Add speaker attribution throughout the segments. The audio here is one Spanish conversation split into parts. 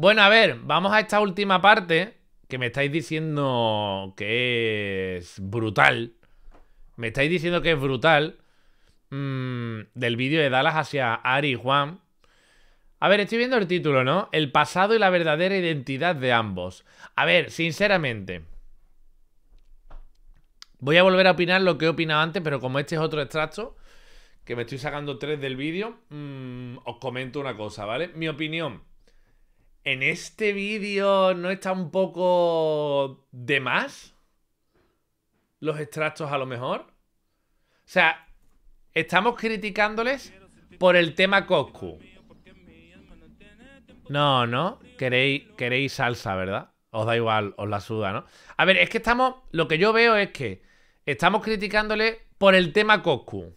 Speaker 1: Bueno, a ver, vamos a esta última parte que me estáis diciendo que es brutal. Me estáis diciendo que es brutal mm, del vídeo de Dallas hacia Ari y Juan. A ver, estoy viendo el título, ¿no? El pasado y la verdadera identidad de ambos. A ver, sinceramente. Voy a volver a opinar lo que he opinado antes, pero como este es otro extracto, que me estoy sacando tres del vídeo, mm, os comento una cosa, ¿vale? Mi opinión. ¿En este vídeo no está un poco de más? Los extractos a lo mejor. O sea, estamos criticándoles por el tema Coscu. No, no. Queréis, queréis salsa, ¿verdad? Os da igual, os la suda, ¿no? A ver, es que estamos... Lo que yo veo es que estamos criticándole por el tema Coscu.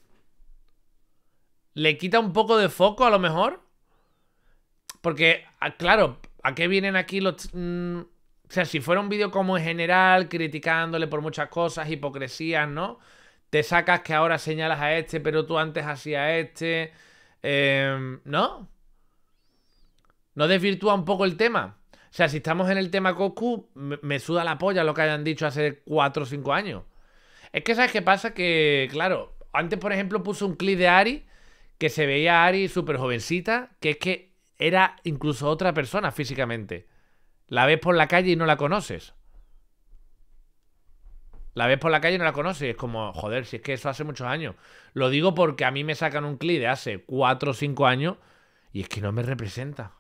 Speaker 1: Le quita un poco de foco a lo mejor. Porque, ah, claro, ¿a qué vienen aquí los... Mm, o sea, si fuera un vídeo como en general, criticándole por muchas cosas, hipocresías, ¿no? Te sacas que ahora señalas a este, pero tú antes hacías este. Em, ¿No? ¿No desvirtúa un poco el tema? O sea, si estamos en el tema Goku, me, suda la polla lo que hayan dicho hace 4 o 5 años. Es que, ¿sabes qué pasa? Que, claro, antes, por ejemplo, puso un clip de Ari, que se veía Ari súper jovencita, que es que era incluso otra persona físicamente. La ves por la calle y no la conoces. La ves por la calle y no la conoces. Es como, joder, si es que eso hace muchos años. Lo digo porque a mí me sacan un clip de hace 4 o 5 años y es que no me representa.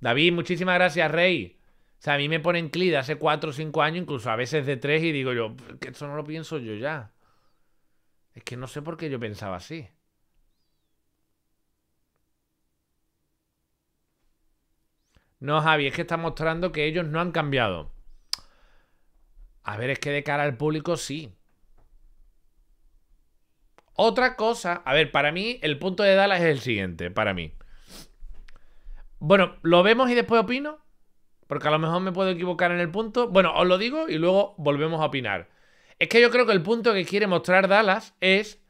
Speaker 1: David, muchísimas gracias, Rey. O sea, a mí me ponen clip de hace 4 o 5 años, incluso a veces de 3, y digo yo, que eso no lo pienso yo ya. Es que no sé por qué yo pensaba así. No, Javi, es que está mostrando que ellos no han cambiado. A ver, es que de cara al público sí. Otra cosa, a ver, para mí el punto de Dallas es el siguiente, para mí. Bueno, ¿lo vemos y después opino? Porque a lo mejor me puedo equivocar en el punto. Bueno, os lo digo y luego volvemos a opinar. Es que yo creo que el punto que quiere mostrar Dallas es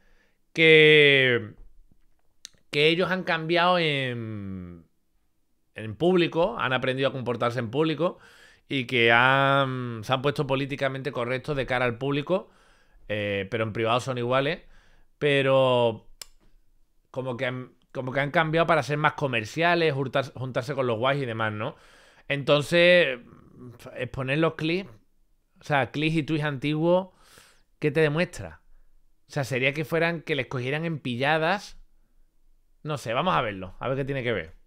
Speaker 1: que, que ellos han cambiado en, en público, han aprendido a comportarse en público y que han, se han puesto políticamente correctos de cara al público, eh, pero en privado son iguales, pero como que, han, como que han cambiado para ser más comerciales, juntarse, con los guays y demás, ¿no? Entonces, exponer los clips, o sea, clips y tweets antiguos, ¿qué te demuestra? O sea, sería que fueran, que les cogieran en pilladas. No sé, vamos a verlo, a ver qué tiene que ver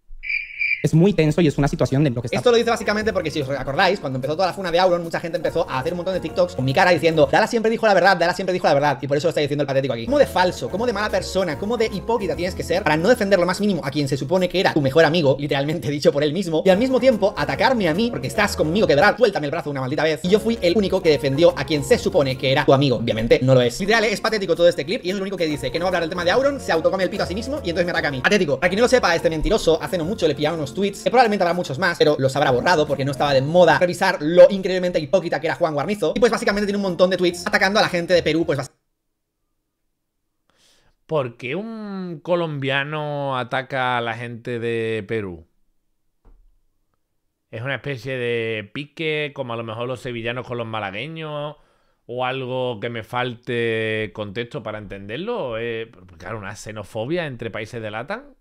Speaker 2: es muy tenso y es una situación de lo que Esto
Speaker 3: lo dice básicamente porque si os acordáis, cuando empezó toda la funa de Auron, mucha gente empezó a hacer un montón de TikToks con mi cara diciendo, Dala siempre dijo la verdad, Dala siempre dijo la verdad, y por eso lo está diciendo el patético aquí. ¿Cómo de falso, cómo de mala persona, cómo de hipócrita tienes que ser para no defender lo más mínimo a quien se supone que era tu mejor amigo, literalmente dicho por él mismo, y al mismo tiempo atacarme a mí porque estás conmigo, que verdad, suéltame el brazo una maldita vez, y yo fui el único que defendió a quien se supone que era tu amigo. Obviamente no lo es. Literal, ¿eh? es patético todo este clip y es lo único que dice, que no va a hablar del tema de Auron, se autocome el pito a sí mismo y entonces me ataca a mí. Patético. Para quien no lo sepa, este mentiroso hace no mucho le pillaron unos tweets, que probablemente habrá muchos más, pero los habrá borrado porque no estaba de moda revisar lo increíblemente hipócrita que era Juan Guarnizo. Y pues básicamente tiene un montón de tweets atacando a la gente de Perú, pues
Speaker 1: ¿Por qué un colombiano ataca a la gente de Perú? ¿Es una especie de pique, como a lo mejor los sevillanos con los malagueños? ¿O algo que me falte contexto para entenderlo? ¿Eh? claro, una xenofobia entre países de Latam.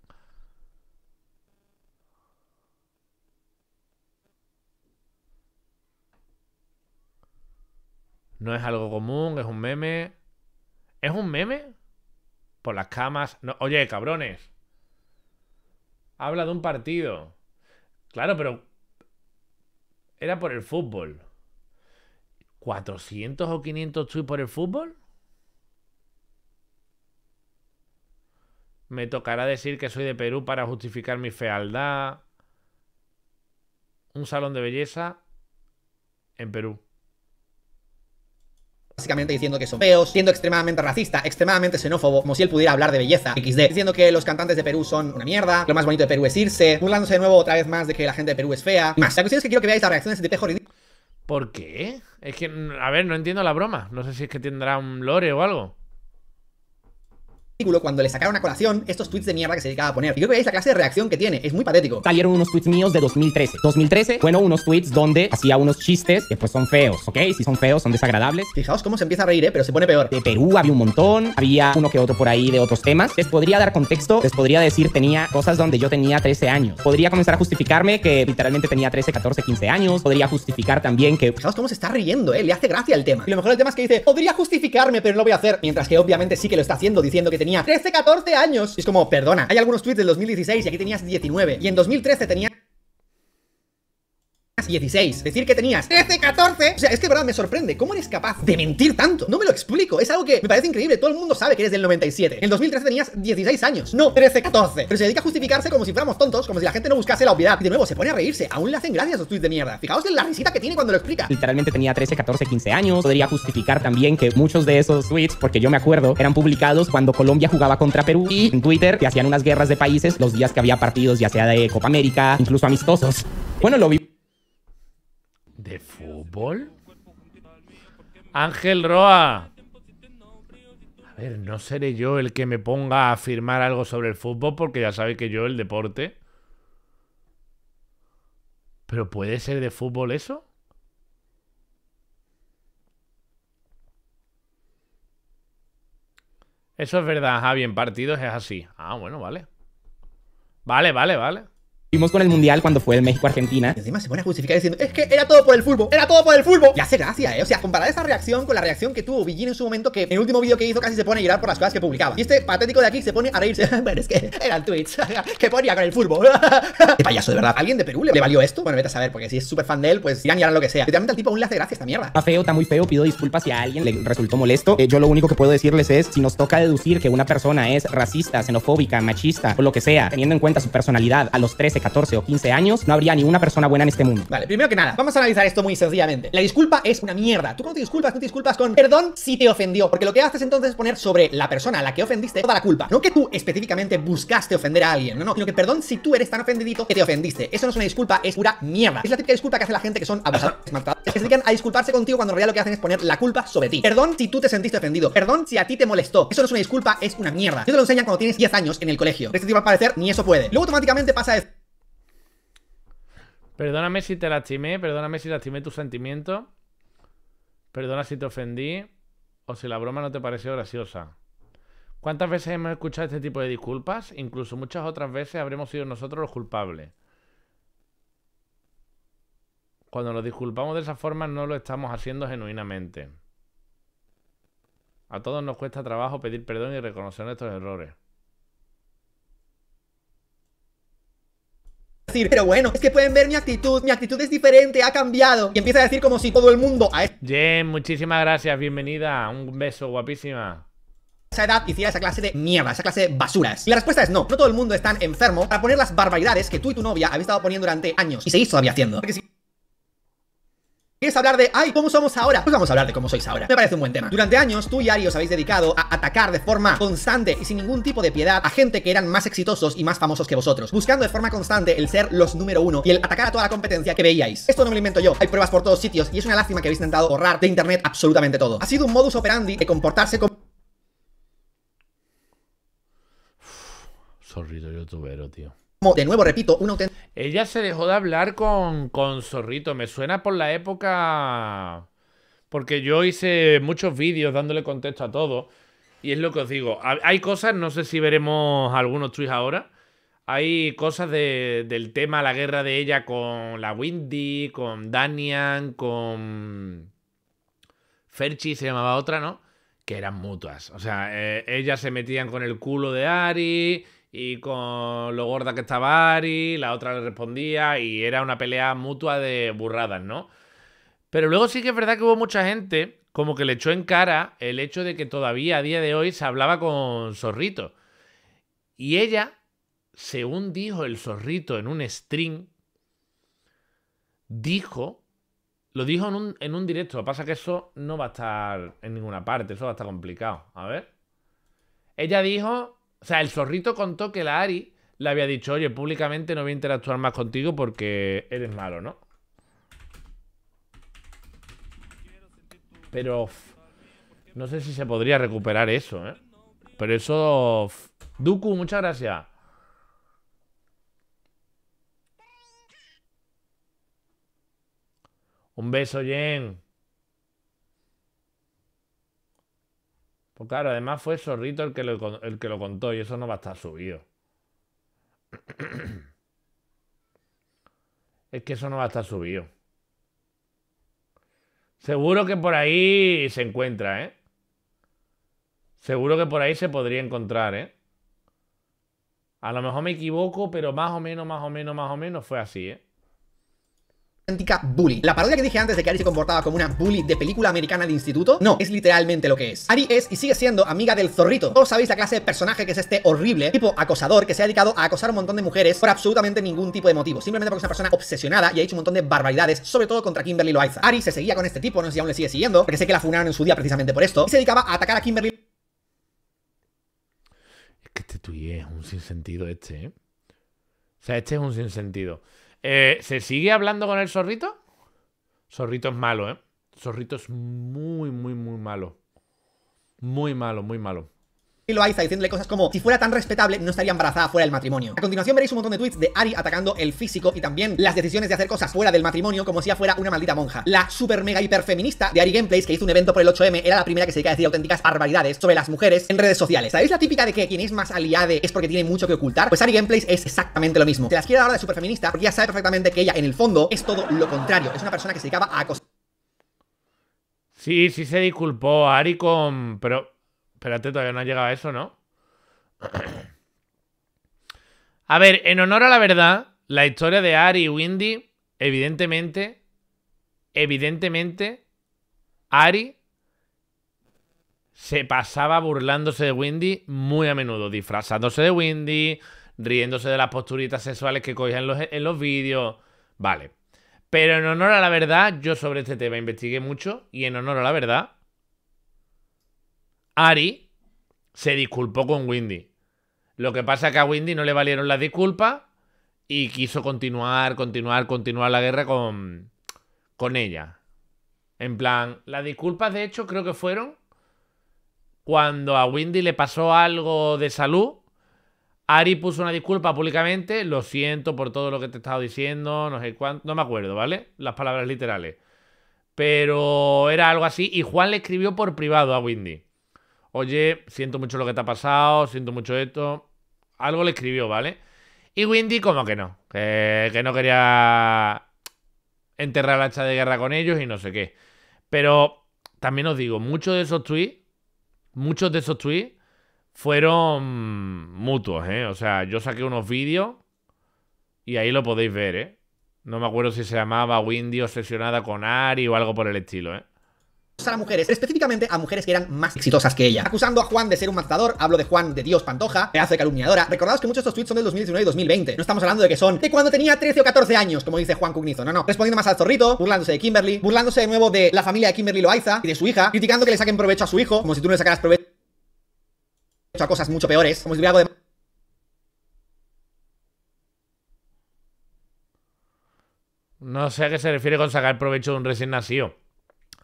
Speaker 1: No es algo común, es un meme. ¿Es un meme? Por las camas. No. Oye, cabrones. Habla de un partido. Claro, pero. Era por el fútbol. ¿400 o 500 tuits por el fútbol? Me tocará decir que soy de Perú para justificar mi fealdad. Un salón de belleza en Perú básicamente diciendo que son
Speaker 3: feos, siendo extremadamente racista, extremadamente xenófobo, como si él pudiera hablar de belleza, XD, diciendo que los cantantes de Perú son una mierda, lo más bonito de Perú es irse, burlándose de nuevo otra vez más de que la gente de Perú es fea, más. La cuestión es que quiero que veáis las reacciones de ridículo.
Speaker 1: ¿Por qué? Es que, a ver, no entiendo la broma. No sé si es que tendrá un lore o algo
Speaker 3: cuando le sacaron a colación estos tweets de mierda que se dedicaba a poner. Y creo que veis la clase de reacción que tiene, es muy patético. Salieron
Speaker 2: unos tweets míos de 2013. 2013 Bueno unos tweets donde hacía unos chistes que pues son feos, ¿ok? Si son feos, son desagradables. Fijaos cómo se empieza a reír, ¿eh? pero se pone peor. De Perú había un montón, había uno que otro por ahí de otros temas. Les podría dar contexto, les podría decir tenía cosas donde yo tenía 13 años. Podría comenzar a
Speaker 3: justificarme que literalmente tenía 13, 14, 15 años. Podría justificar también que... Fijaos cómo se está riendo, ¿eh? Le hace gracia el tema. Y lo mejor del tema es que dice, podría justificarme, pero no lo voy a hacer. Mientras que obviamente sí que lo está haciendo, diciendo que tenía 13, 14 años. Y es como, perdona, hay algunos tweets del 2016 y aquí tenías 19. Y en 2013 tenía... 16, decir que tenías 13, 14 O sea, es que verdad me sorprende ¿Cómo eres capaz de mentir tanto? No me lo explico Es algo que me parece increíble Todo el mundo sabe que eres del 97 En 2013 tenías 16 años No, 13, 14 Pero se dedica a justificarse como si fuéramos tontos Como si la gente no buscase la obviedad Y de nuevo, se pone a reírse Aún le hacen gracias esos tweets de mierda Fijaos en la risita que tiene cuando lo explica
Speaker 2: Literalmente tenía 13, 14, 15 años Podría justificar también que muchos de esos tweets Porque yo me acuerdo Eran publicados cuando Colombia jugaba contra Perú Y en Twitter que hacían unas guerras de países Los días que había partidos Ya sea de Copa América Incluso amistosos Bueno, lo vi
Speaker 1: ¿De fútbol? Ángel Roa. A ver, no seré yo el que me ponga a afirmar algo sobre el fútbol porque ya sabe que yo el deporte. ¿Pero puede ser de fútbol eso? Eso es verdad, Javi, bien partidos es así. Ah, bueno, vale. Vale, vale, vale. Fuimos con el
Speaker 3: Mundial cuando fue el México-Argentina. Y encima se pone a justificar diciendo, es que era todo por el fútbol, era todo por el fútbol. Y hace gracia, ¿eh? O sea, comparar esa reacción con la reacción que tuvo Villín en su momento, que en el último vídeo que hizo casi se pone a llorar por las cosas que publicaba. Y este patético de aquí se pone a reírse. bueno, es que era el Twitch, que ponía con el fútbol. Qué payaso, de verdad. ¿Alguien de Perú le, valió esto? Bueno, vete a saber, porque si es súper fan de él, pues irán y harán lo que sea. Literalmente al tipo un le hace gracia esta mierda. Está
Speaker 2: feo, está muy feo, pido disculpas si a alguien le resultó molesto. Eh, yo lo único que puedo decirles es, si nos toca deducir que una persona es racista, xenofóbica, machista o lo que sea, teniendo en cuenta su personalidad a los 13 14 o
Speaker 3: 15 años, no habría ni una persona buena en este mundo. Vale, primero que nada, vamos a analizar esto muy sencillamente. La disculpa es una mierda. Tú no te disculpas, tú te disculpas con perdón si te ofendió. Porque lo que haces entonces es poner sobre la persona a la que ofendiste toda la culpa. No que tú específicamente buscaste ofender a alguien, no, no, sino que perdón si tú eres tan ofendidito que te ofendiste. Eso no es una disculpa, es pura mierda. Es la típica disculpa que hace la gente que son abusadores, Es que se dedican a disculparse contigo cuando en realidad lo que hacen es poner la culpa sobre ti. Perdón si tú te sentiste ofendido. Perdón si a ti te molestó. Eso no es una disculpa, es una mierda. Yo te lo enseñan cuando tienes 10 años en el colegio. Este tipo al parecer ni eso puede. Luego automáticamente pasa
Speaker 1: Perdóname si te lastimé, perdóname si lastimé tus sentimientos. Perdona si te ofendí o si la broma no te pareció graciosa. ¿Cuántas veces hemos escuchado este tipo de disculpas? Incluso muchas otras veces habremos sido nosotros los culpables. Cuando nos disculpamos de esa forma no lo estamos haciendo genuinamente. A todos nos cuesta trabajo pedir perdón y reconocer nuestros errores. pero
Speaker 3: bueno, es que pueden ver mi actitud, mi actitud es diferente, ha cambiado. Y empieza a decir como si todo el mundo a eso
Speaker 1: Jen, muchísimas gracias, bienvenida, un beso, guapísima esa edad hiciera esa clase de mierda, esa clase de basuras.
Speaker 3: Y la respuesta es no, no todo el mundo está enfermo para poner las barbaridades que tú y tu novia habéis estado poniendo durante años y seguís todavía haciendo. Porque Quieres hablar de, ay, ¿cómo somos ahora? Pues vamos a hablar de cómo sois ahora. Me parece un buen tema. Durante años, tú y Ari os habéis dedicado a atacar de forma constante y sin ningún tipo de piedad a gente que eran más exitosos y más famosos que vosotros, buscando de forma constante el ser los número uno y el atacar a toda la competencia que veíais. Esto no me lo invento yo, hay pruebas por todos sitios y es una lástima que habéis intentado borrar de internet absolutamente todo. Ha sido un modus operandi de comportarse como...
Speaker 1: Sorrido youtubero, tío de nuevo, repito, una Ella se dejó de hablar con, con Zorrito, me suena por la época... Porque yo hice muchos vídeos dándole contexto a todo. Y es lo que os digo. Hay cosas, no sé si veremos algunos tweets ahora. Hay cosas del tema, la guerra de ella con la Windy, con Danian, con... Ferchi se llamaba otra, ¿no? Que eran mutuas. O sea, eh, ellas se metían con el culo de Ari y con lo gorda que estaba Ari, la otra le respondía y era una pelea mutua de burradas, ¿no? Pero luego sí que es verdad que hubo mucha gente como que le echó en cara el hecho de que todavía a día de hoy se hablaba con Zorrito. Y ella, según dijo el Zorrito en un stream, dijo, lo dijo en un, directo, lo que pasa que eso no va a estar en ninguna parte, eso va a estar complicado. A ver. Ella dijo o sea, el zorrito contó que la Ari le había dicho, oye, públicamente no voy a interactuar más contigo porque eres malo, ¿no? Pero no sé si se podría recuperar eso, ¿eh? Pero eso... Duku, muchas gracias. Un beso, Jen. Pues claro, además fue Zorrito el que lo, el que lo contó y eso no va a estar subido. es que eso no va a estar subido. Seguro que por ahí se encuentra, ¿eh? Seguro que por ahí se podría encontrar, ¿eh? A lo mejor me equivoco, pero más o menos, más o menos, más o menos fue así, ¿eh?
Speaker 3: auténtica bully. La parodia que dije antes de que Ari se comportaba como una bully de película americana de instituto, no, es literalmente lo que es. Ari es y sigue siendo amiga del zorrito. Todos sabéis la clase de personaje que es este horrible, tipo acosador, que se ha dedicado a acosar a un montón de mujeres por absolutamente ningún tipo de motivo, simplemente porque es una persona obsesionada y ha hecho un montón de barbaridades, sobre todo contra Kimberly Loaiza. Ari se seguía con este tipo, no sé si aún le sigue siguiendo, porque sé que la funaron en su día precisamente por esto, y se dedicaba a atacar a Kimberly. Es
Speaker 1: que este tuyo es un sinsentido este, ¿eh? O sea, este es un sinsentido. Eh, ¿Se sigue hablando con el zorrito? Zorrito es malo, ¿eh? Zorrito es muy, muy, muy malo. Muy malo, muy malo
Speaker 3: y lo Aiza diciéndole cosas como si fuera tan respetable no estaría embarazada fuera del matrimonio. A continuación veréis un montón de tweets de Ari atacando el físico y también las decisiones de hacer cosas fuera del matrimonio como si ella fuera una maldita monja. La super mega hiperfeminista de Ari Gameplays que hizo un evento por el 8M era la primera que se dedica a decir auténticas barbaridades sobre las mujeres en redes sociales. ¿Sabéis la típica de que quien es más aliade es porque tiene mucho que ocultar? Pues Ari Gameplays es exactamente lo mismo. Se las quiere ahora de super feminista porque ya sabe perfectamente que ella en el fondo es todo lo contrario. Es una persona que se dedicaba a acosar
Speaker 1: Sí, sí se disculpó Ari con... Pero Espérate, todavía no ha llegado a eso, ¿no? A ver, en honor a la verdad, la historia de Ari y Windy, evidentemente, evidentemente, Ari se pasaba burlándose de Windy muy a menudo, disfrazándose de Windy, riéndose de las posturitas sexuales que cogía los, en los vídeos. Vale. Pero en honor a la verdad, yo sobre este tema investigué mucho y en honor a la verdad, Ari se disculpó con Windy. Lo que pasa es que a Windy no le valieron las disculpas y quiso continuar, continuar, continuar la guerra con, con ella. En plan, las disculpas de hecho creo que fueron cuando a Windy le pasó algo de salud. Ari puso una disculpa públicamente, lo siento por todo lo que te he estado diciendo, no sé cuánto, no me acuerdo, ¿vale? Las palabras literales. Pero era algo así y Juan le escribió por privado a Windy oye, siento mucho lo que te ha pasado, siento mucho esto. Algo le escribió, ¿vale? Y Windy como que no, que, no quería enterrar la hacha de guerra con ellos y no sé qué. Pero también os digo, muchos de esos tweets, muchos de esos tweets fueron mutuos, ¿eh? O sea, yo saqué unos vídeos y ahí lo podéis ver, ¿eh? No me acuerdo si se llamaba Windy obsesionada con Ari o algo por el estilo, ¿eh?
Speaker 3: a mujeres, específicamente a mujeres que eran más exitosas que ella. Acusando a Juan de ser un matador, hablo de Juan de Dios Pantoja, pedazo hace calumniadora. Recordados que muchos de estos tweets son del 2019 y 2020. No estamos hablando de que son de cuando tenía 13 o 14 años, como dice Juan Cugnizo. No, no. Respondiendo más al zorrito, burlándose de Kimberly, burlándose de nuevo de la familia de Kimberly Loaiza y de su hija, criticando que le saquen provecho a su hijo, como si tú no le sacaras provecho a cosas mucho peores, como si hubiera algo de
Speaker 1: No sé a qué se refiere con sacar provecho de un recién nacido.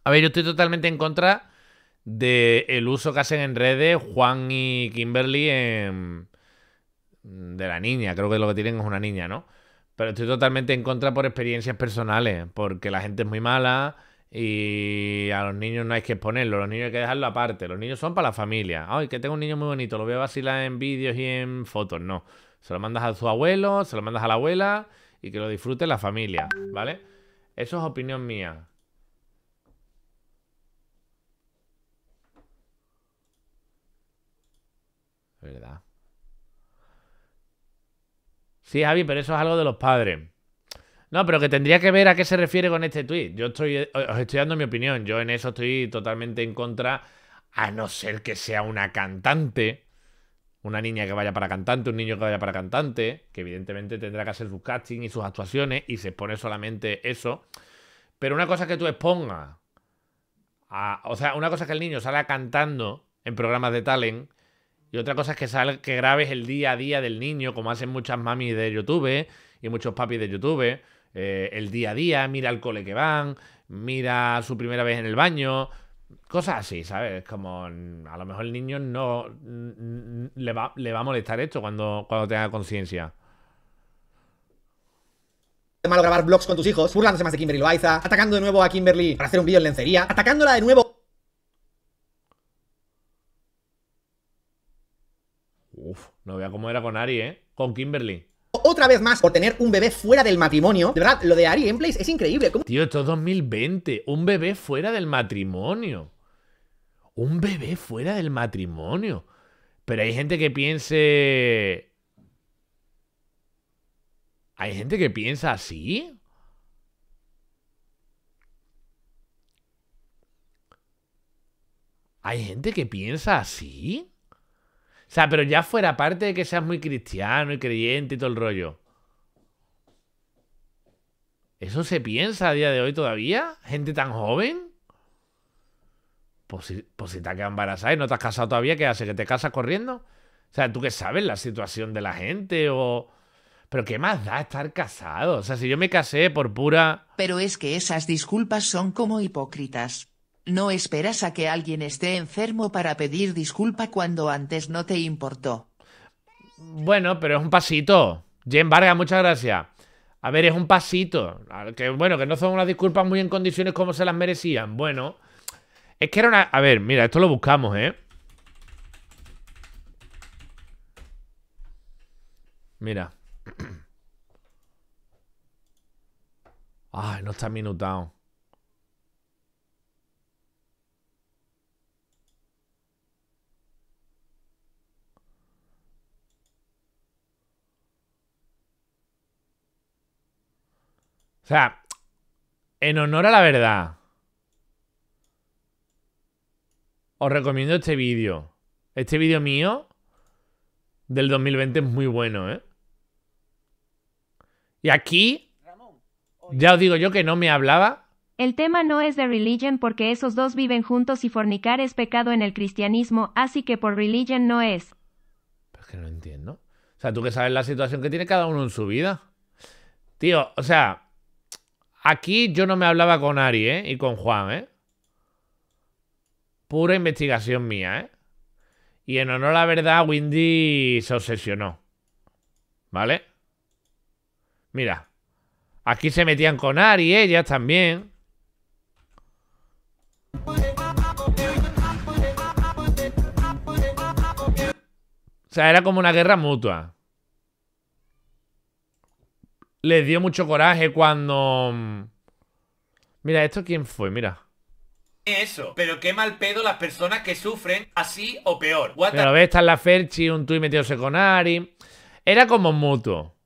Speaker 1: A ver, yo estoy totalmente en contra De el uso que hacen en redes Juan y Kimberly de la niña. Creo que lo que tienen es una niña, ¿no? Pero estoy totalmente en contra por experiencias personales, porque la gente es muy mala y a los niños no hay que exponerlo, los niños hay que dejarlo aparte. Los niños son para la familia. Ay, que tengo un niño muy bonito, lo voy a vacilar en vídeos y en fotos. No, se lo mandas a su abuelo, se lo mandas a la abuela y que lo disfrute la familia, ¿vale? Eso es opinión mía. ¿Verdad? Sí, Javi, pero eso es algo de los padres. No, pero que tendría que ver a qué se refiere con este tuit. Yo estoy, os estoy dando mi opinión. Yo en eso estoy totalmente en contra, a no ser que sea una cantante. Una niña que vaya para cantante, un niño que vaya para cantante, que evidentemente tendrá que hacer sus casting y sus actuaciones y se expone solamente eso. Pero una cosa que tú expongas, o sea, una cosa que el niño salga cantando en programas de talent y otra cosa es que, sal, que grabes el día a día del niño, como hacen muchas mamis de YouTube y muchos papis de YouTube. Eh, el día a día, mira al cole que van, mira su primera vez en el baño, cosas así, ¿sabes? Como a lo mejor el niño no le va, le va a molestar esto cuando, cuando tenga conciencia
Speaker 3: malo grabar vlogs con tus hijos, burlándose más de Kimberly Loaiza, atacando de nuevo a Kimberly para hacer un vídeo en lencería, atacándola de nuevo
Speaker 1: Uf, no vea cómo era con Ari, ¿eh? Con Kimberly.
Speaker 3: Otra vez más por tener un bebé fuera del matrimonio. De verdad, lo de Ari en place es increíble.
Speaker 1: Tío, esto es 2020. Un bebé fuera del matrimonio. Un bebé fuera del matrimonio. Pero hay gente que piense. Hay gente que piensa así. Hay gente que piensa así. O sea, pero ya fuera parte de que seas muy cristiano y creyente y todo el rollo. ¿Eso se piensa a día de hoy todavía? ¿Gente tan joven? Pues si, pues te has embarazada y no te has casado todavía, ¿qué hace? ¿Que te casas corriendo? O sea, tú que sabes la situación de la gente o... Pero qué más da estar casado. O sea, si yo me casé por pura...
Speaker 4: Pero es que esas disculpas son como hipócritas. No esperas a que alguien esté enfermo para pedir disculpa cuando antes no te importó.
Speaker 1: Bueno, pero es un pasito. Jen Vargas, muchas gracias. A ver, es un pasito. Que bueno, que no son unas disculpas muy en condiciones como se las merecían. Bueno, es que era una. A ver, mira, esto lo buscamos, ¿eh? Mira. Ay, no está minutado. O sea, en honor a la verdad, os recomiendo este vídeo. Este vídeo mío del 2020 es muy bueno, ¿eh? Y aquí, ya os digo yo que no me hablaba.
Speaker 5: El tema no es de religion porque esos dos viven juntos y fornicar es pecado en el cristianismo, así que por religion no es.
Speaker 1: Pero es que no entiendo. O sea, tú que sabes la situación que tiene cada uno en su vida. Tío, o sea, Aquí yo no me hablaba con Ari, ¿eh? Y con Juan, ¿eh? Pura investigación mía, ¿eh? Y en honor a la verdad, Windy se obsesionó. ¿Vale? Mira. Aquí se metían con Ari y ellas también. O sea, era como una guerra mutua les dio mucho coraje cuando... Mm, mira, ¿esto quién fue? Mira. Eso, pero qué mal pedo las personas que sufren así o peor. pero ves, está en la Ferchi, un tuit metiéndose con Ari. Era como mutuo.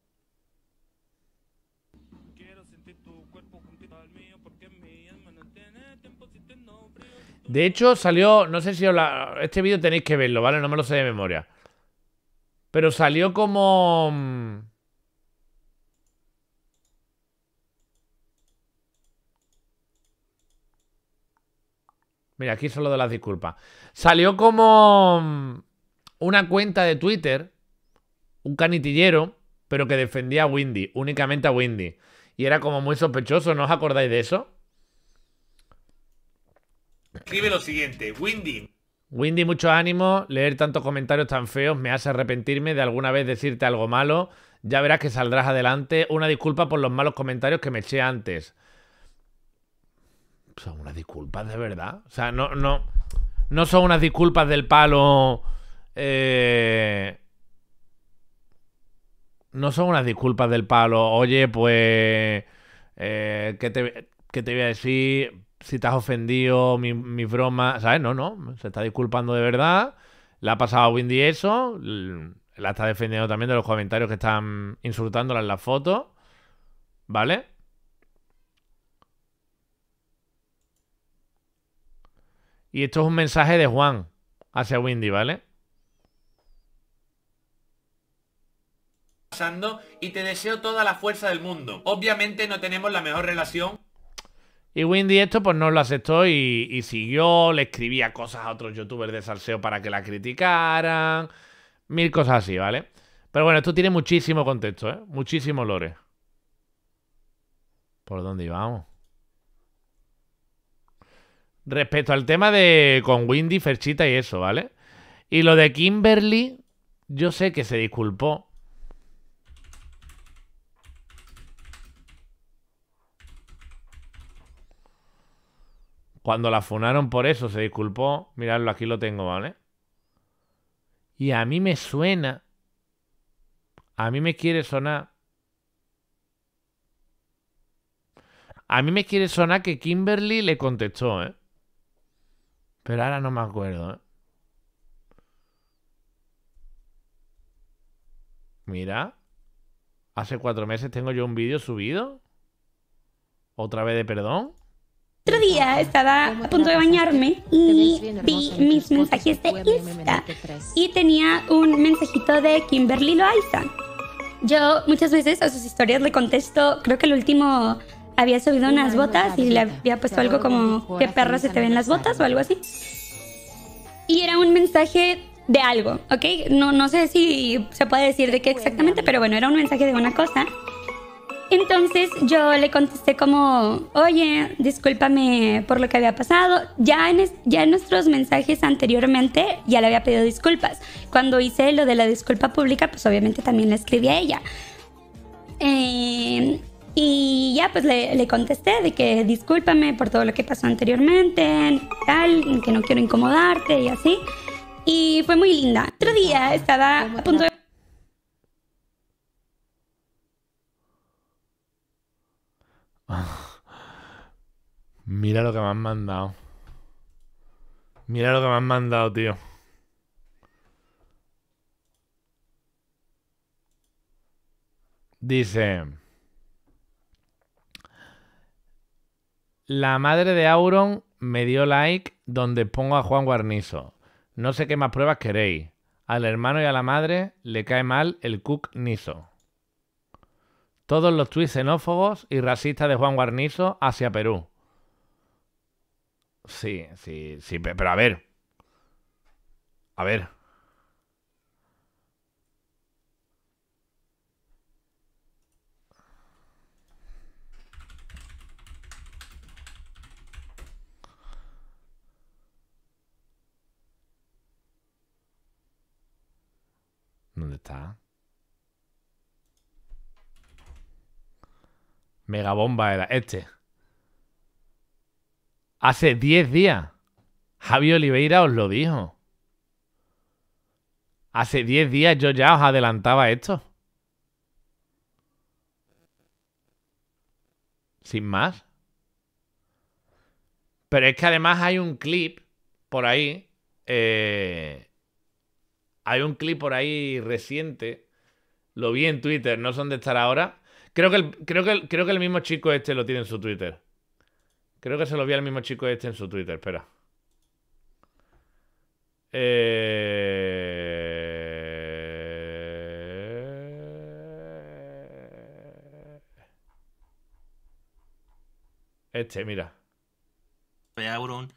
Speaker 1: De hecho, salió, no sé si este vídeo tenéis que verlo, ¿vale? No me lo sé de memoria. Pero salió como... Mm, Mira, aquí solo de las disculpas. Salió como mm, una cuenta de Twitter, un canitillero, pero que defendía a Windy, únicamente a Windy. Y era como muy sospechoso, ¿no os acordáis de eso? Escribe lo siguiente, Windy. Windy, mucho ánimo, leer tantos comentarios tan feos me hace arrepentirme de alguna vez decirte algo malo, ya verás que saldrás adelante, una disculpa por los malos comentarios que me eché antes. ¿Son unas disculpas de verdad. O sea, no, no, no son unas disculpas del palo. Eh, no son unas disculpas del palo. Oye, pues. Eh, ¿qué, te, voy a decir? Si te has ofendido, mi broma ¿Sabes? No, no. Se está disculpando de verdad. Le ha pasado a Windy eso. La está defendiendo también de los comentarios que están insultándola en la foto. ¿Vale? Y esto es un mensaje de Juan hacia Windy, ¿vale? Pasando y te deseo toda la fuerza del mundo. Obviamente no tenemos la mejor relación. Y Windy esto pues no lo aceptó y, y siguió, le escribía cosas a otros youtubers de salseo para que la criticaran, mil cosas así, ¿vale? Pero bueno, esto tiene muchísimo contexto, ¿eh? Muchísimo lore. ¿Por dónde íbamos? Respecto al tema de con Windy, Ferchita y eso, ¿vale? Y lo de Kimberly, yo sé que se disculpó. Cuando la funaron por eso, se disculpó. Miradlo, aquí lo tengo, ¿vale? Y a mí me suena. A mí me quiere sonar. A mí me quiere sonar que Kimberly le contestó, ¿eh? Pero ahora no me acuerdo. ¿eh? Mira. Hace cuatro meses tengo yo un vídeo subido. Otra vez de perdón.
Speaker 6: Otro día estaba a punto de bañarme y vi mis mensajes de Insta y tenía un mensajito de Kimberly Loaiza. Yo muchas veces a sus historias le contesto, creo que el último había subido unas botas y le había puesto algo como ¿Qué perro se te ven las botas o algo así. Y era un mensaje de algo, ¿ok? No, no sé si se puede decir de qué exactamente, pero bueno, era un mensaje de una cosa. Entonces yo le contesté como, oye, discúlpame por lo que había pasado. Ya en, ya en nuestros mensajes anteriormente ya le había pedido disculpas. Cuando hice lo de la disculpa pública, pues obviamente también le escribí a ella. Eh, y ya pues le, contesté de que discúlpame por todo lo que pasó anteriormente, tal, que no quiero incomodarte y así. Y fue muy linda. Otro día estaba a punto de...
Speaker 1: Mira lo que me han mandado. Mira lo que me han mandado, tío. Dice... La madre de Auron me dio like donde pongo a Juan Guarnizo. No sé qué más pruebas queréis. Al hermano y a la madre le cae mal el cook Nizo. Todos los tuits xenófobos y racistas de Juan Guarnizo hacia Perú. Sí, sí, sí, pero a ver. A ver. está? Megabomba era este. Hace 10 días. Javi Oliveira os lo dijo. Hace 10 días yo ya os adelantaba esto. Sin más. Pero es que además hay un clip por ahí eh, hay un clip por ahí reciente, lo vi en Twitter, no sé dónde estará ahora. Creo que, el, creo, que creo que el mismo chico este lo tiene en su Twitter. Creo que se lo vi al mismo chico este en su Twitter, espera. Eh, este, mira. Auron.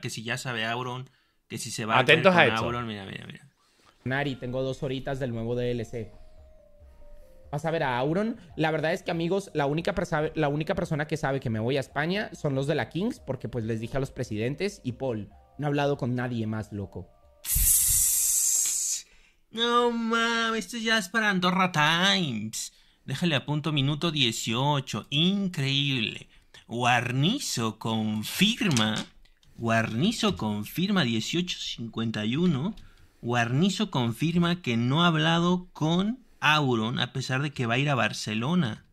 Speaker 7: Que si ya sabe Auron
Speaker 1: que si se va Atentos a, a esto. Auron,
Speaker 7: mira,
Speaker 2: mira, mira. Nari, tengo dos horitas del nuevo DLC. Vas a ver a Auron. La verdad es que, amigos, la única, la única persona que sabe que me voy a España son los de la Kings, porque pues les dije a los presidentes y Paul. No he hablado con nadie más, loco.
Speaker 7: No mames, esto ya es para Andorra Times. Déjale a punto minuto 18. Increíble. Guarnizo confirma Guarnizo confirma 1851. Guarnizo confirma que no ha hablado con Auron a pesar de que va a ir a Barcelona.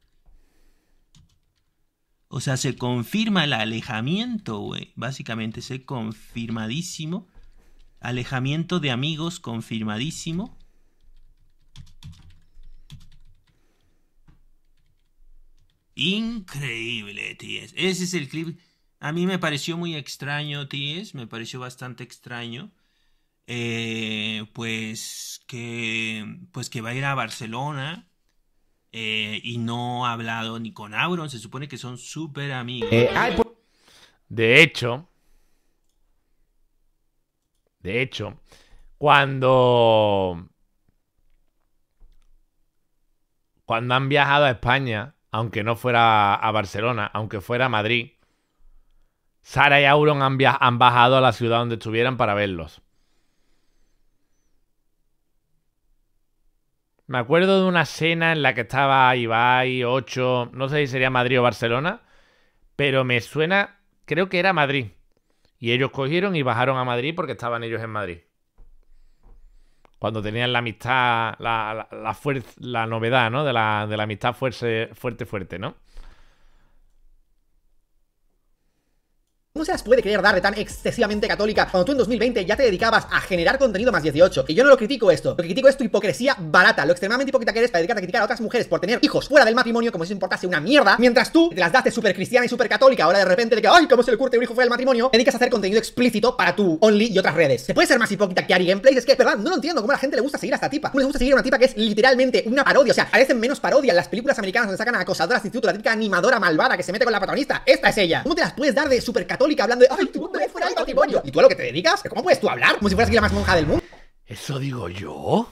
Speaker 7: O sea, se confirma el alejamiento, güey. Básicamente, se confirmadísimo. Alejamiento de amigos confirmadísimo. Increíble, tíos. Ese es el clip a mí me pareció muy extraño, Ties, me pareció bastante extraño. Eh, pues que pues que va a ir a Barcelona eh, y no ha hablado ni con Auron, se supone que son súper amigos. Eh,
Speaker 1: de hecho, de hecho, cuando cuando han viajado a España, aunque no fuera a Barcelona, aunque fuera a Madrid, Sara y Auron han, han bajado a la ciudad donde estuvieran para verlos. Me acuerdo de una cena en la que estaba Ibai, 8, no sé si sería Madrid o Barcelona, pero me suena, creo que era Madrid. Y ellos cogieron y bajaron a Madrid porque estaban ellos en Madrid. Cuando tenían la amistad, la, la, novedad, ¿no? De la, de amistad fuerte, fuerte, fuerte, ¿no?
Speaker 3: ¿Cómo se las puede creer darle tan excesivamente católica cuando tú en 2020 ya te dedicabas a generar contenido más 18? Y yo no lo critico esto, lo que critico es tu hipocresía barata, lo extremadamente hipócrita que eres para dedicarte a criticar a otras mujeres por tener hijos fuera del matrimonio como si eso importase una mierda, mientras tú te las das de súper cristiana y súper católica, ahora de repente de que, ay, cómo se le curte un hijo fuera del matrimonio, te dedicas a hacer contenido explícito para tu Only y otras redes. ¿Se puede ser más hipócrita que Ari Gameplay? Es que, verdad, no lo entiendo cómo a la gente le gusta seguir a esta tipa. ¿Cómo le gusta seguir a una tipa que es literalmente una parodia? O sea, parecen menos parodias. las películas americanas donde sacan a acosadoras de instituto, la típica animadora malvada que se mete con la protagonista. Esta es ella. ¿Cómo te las puedes dar de super católica hablando de, ay, tú es fuera del matrimonio. ¿Y tú a lo que te dedicas? ¿Cómo puedes tú hablar? Como si fueras aquí la más monja del mundo.
Speaker 1: ¿Eso digo yo?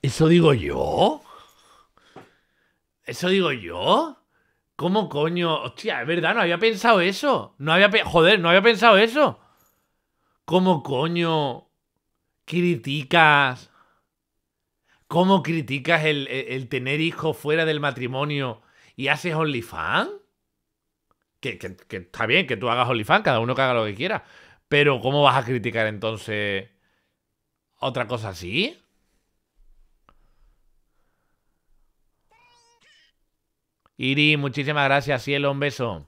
Speaker 1: ¿Eso digo yo? ¿Eso digo yo? ¿Cómo coño? Hostia, es verdad, no había pensado eso. No había Joder, no había pensado eso. ¿Cómo coño criticas? ¿Cómo criticas el, el, el tener hijos fuera del matrimonio y haces OnlyFans? que, está bien que tú hagas OnlyFans, cada uno que haga lo que quiera. Pero ¿cómo vas a criticar entonces otra cosa así? Iri, muchísimas gracias, cielo, un beso.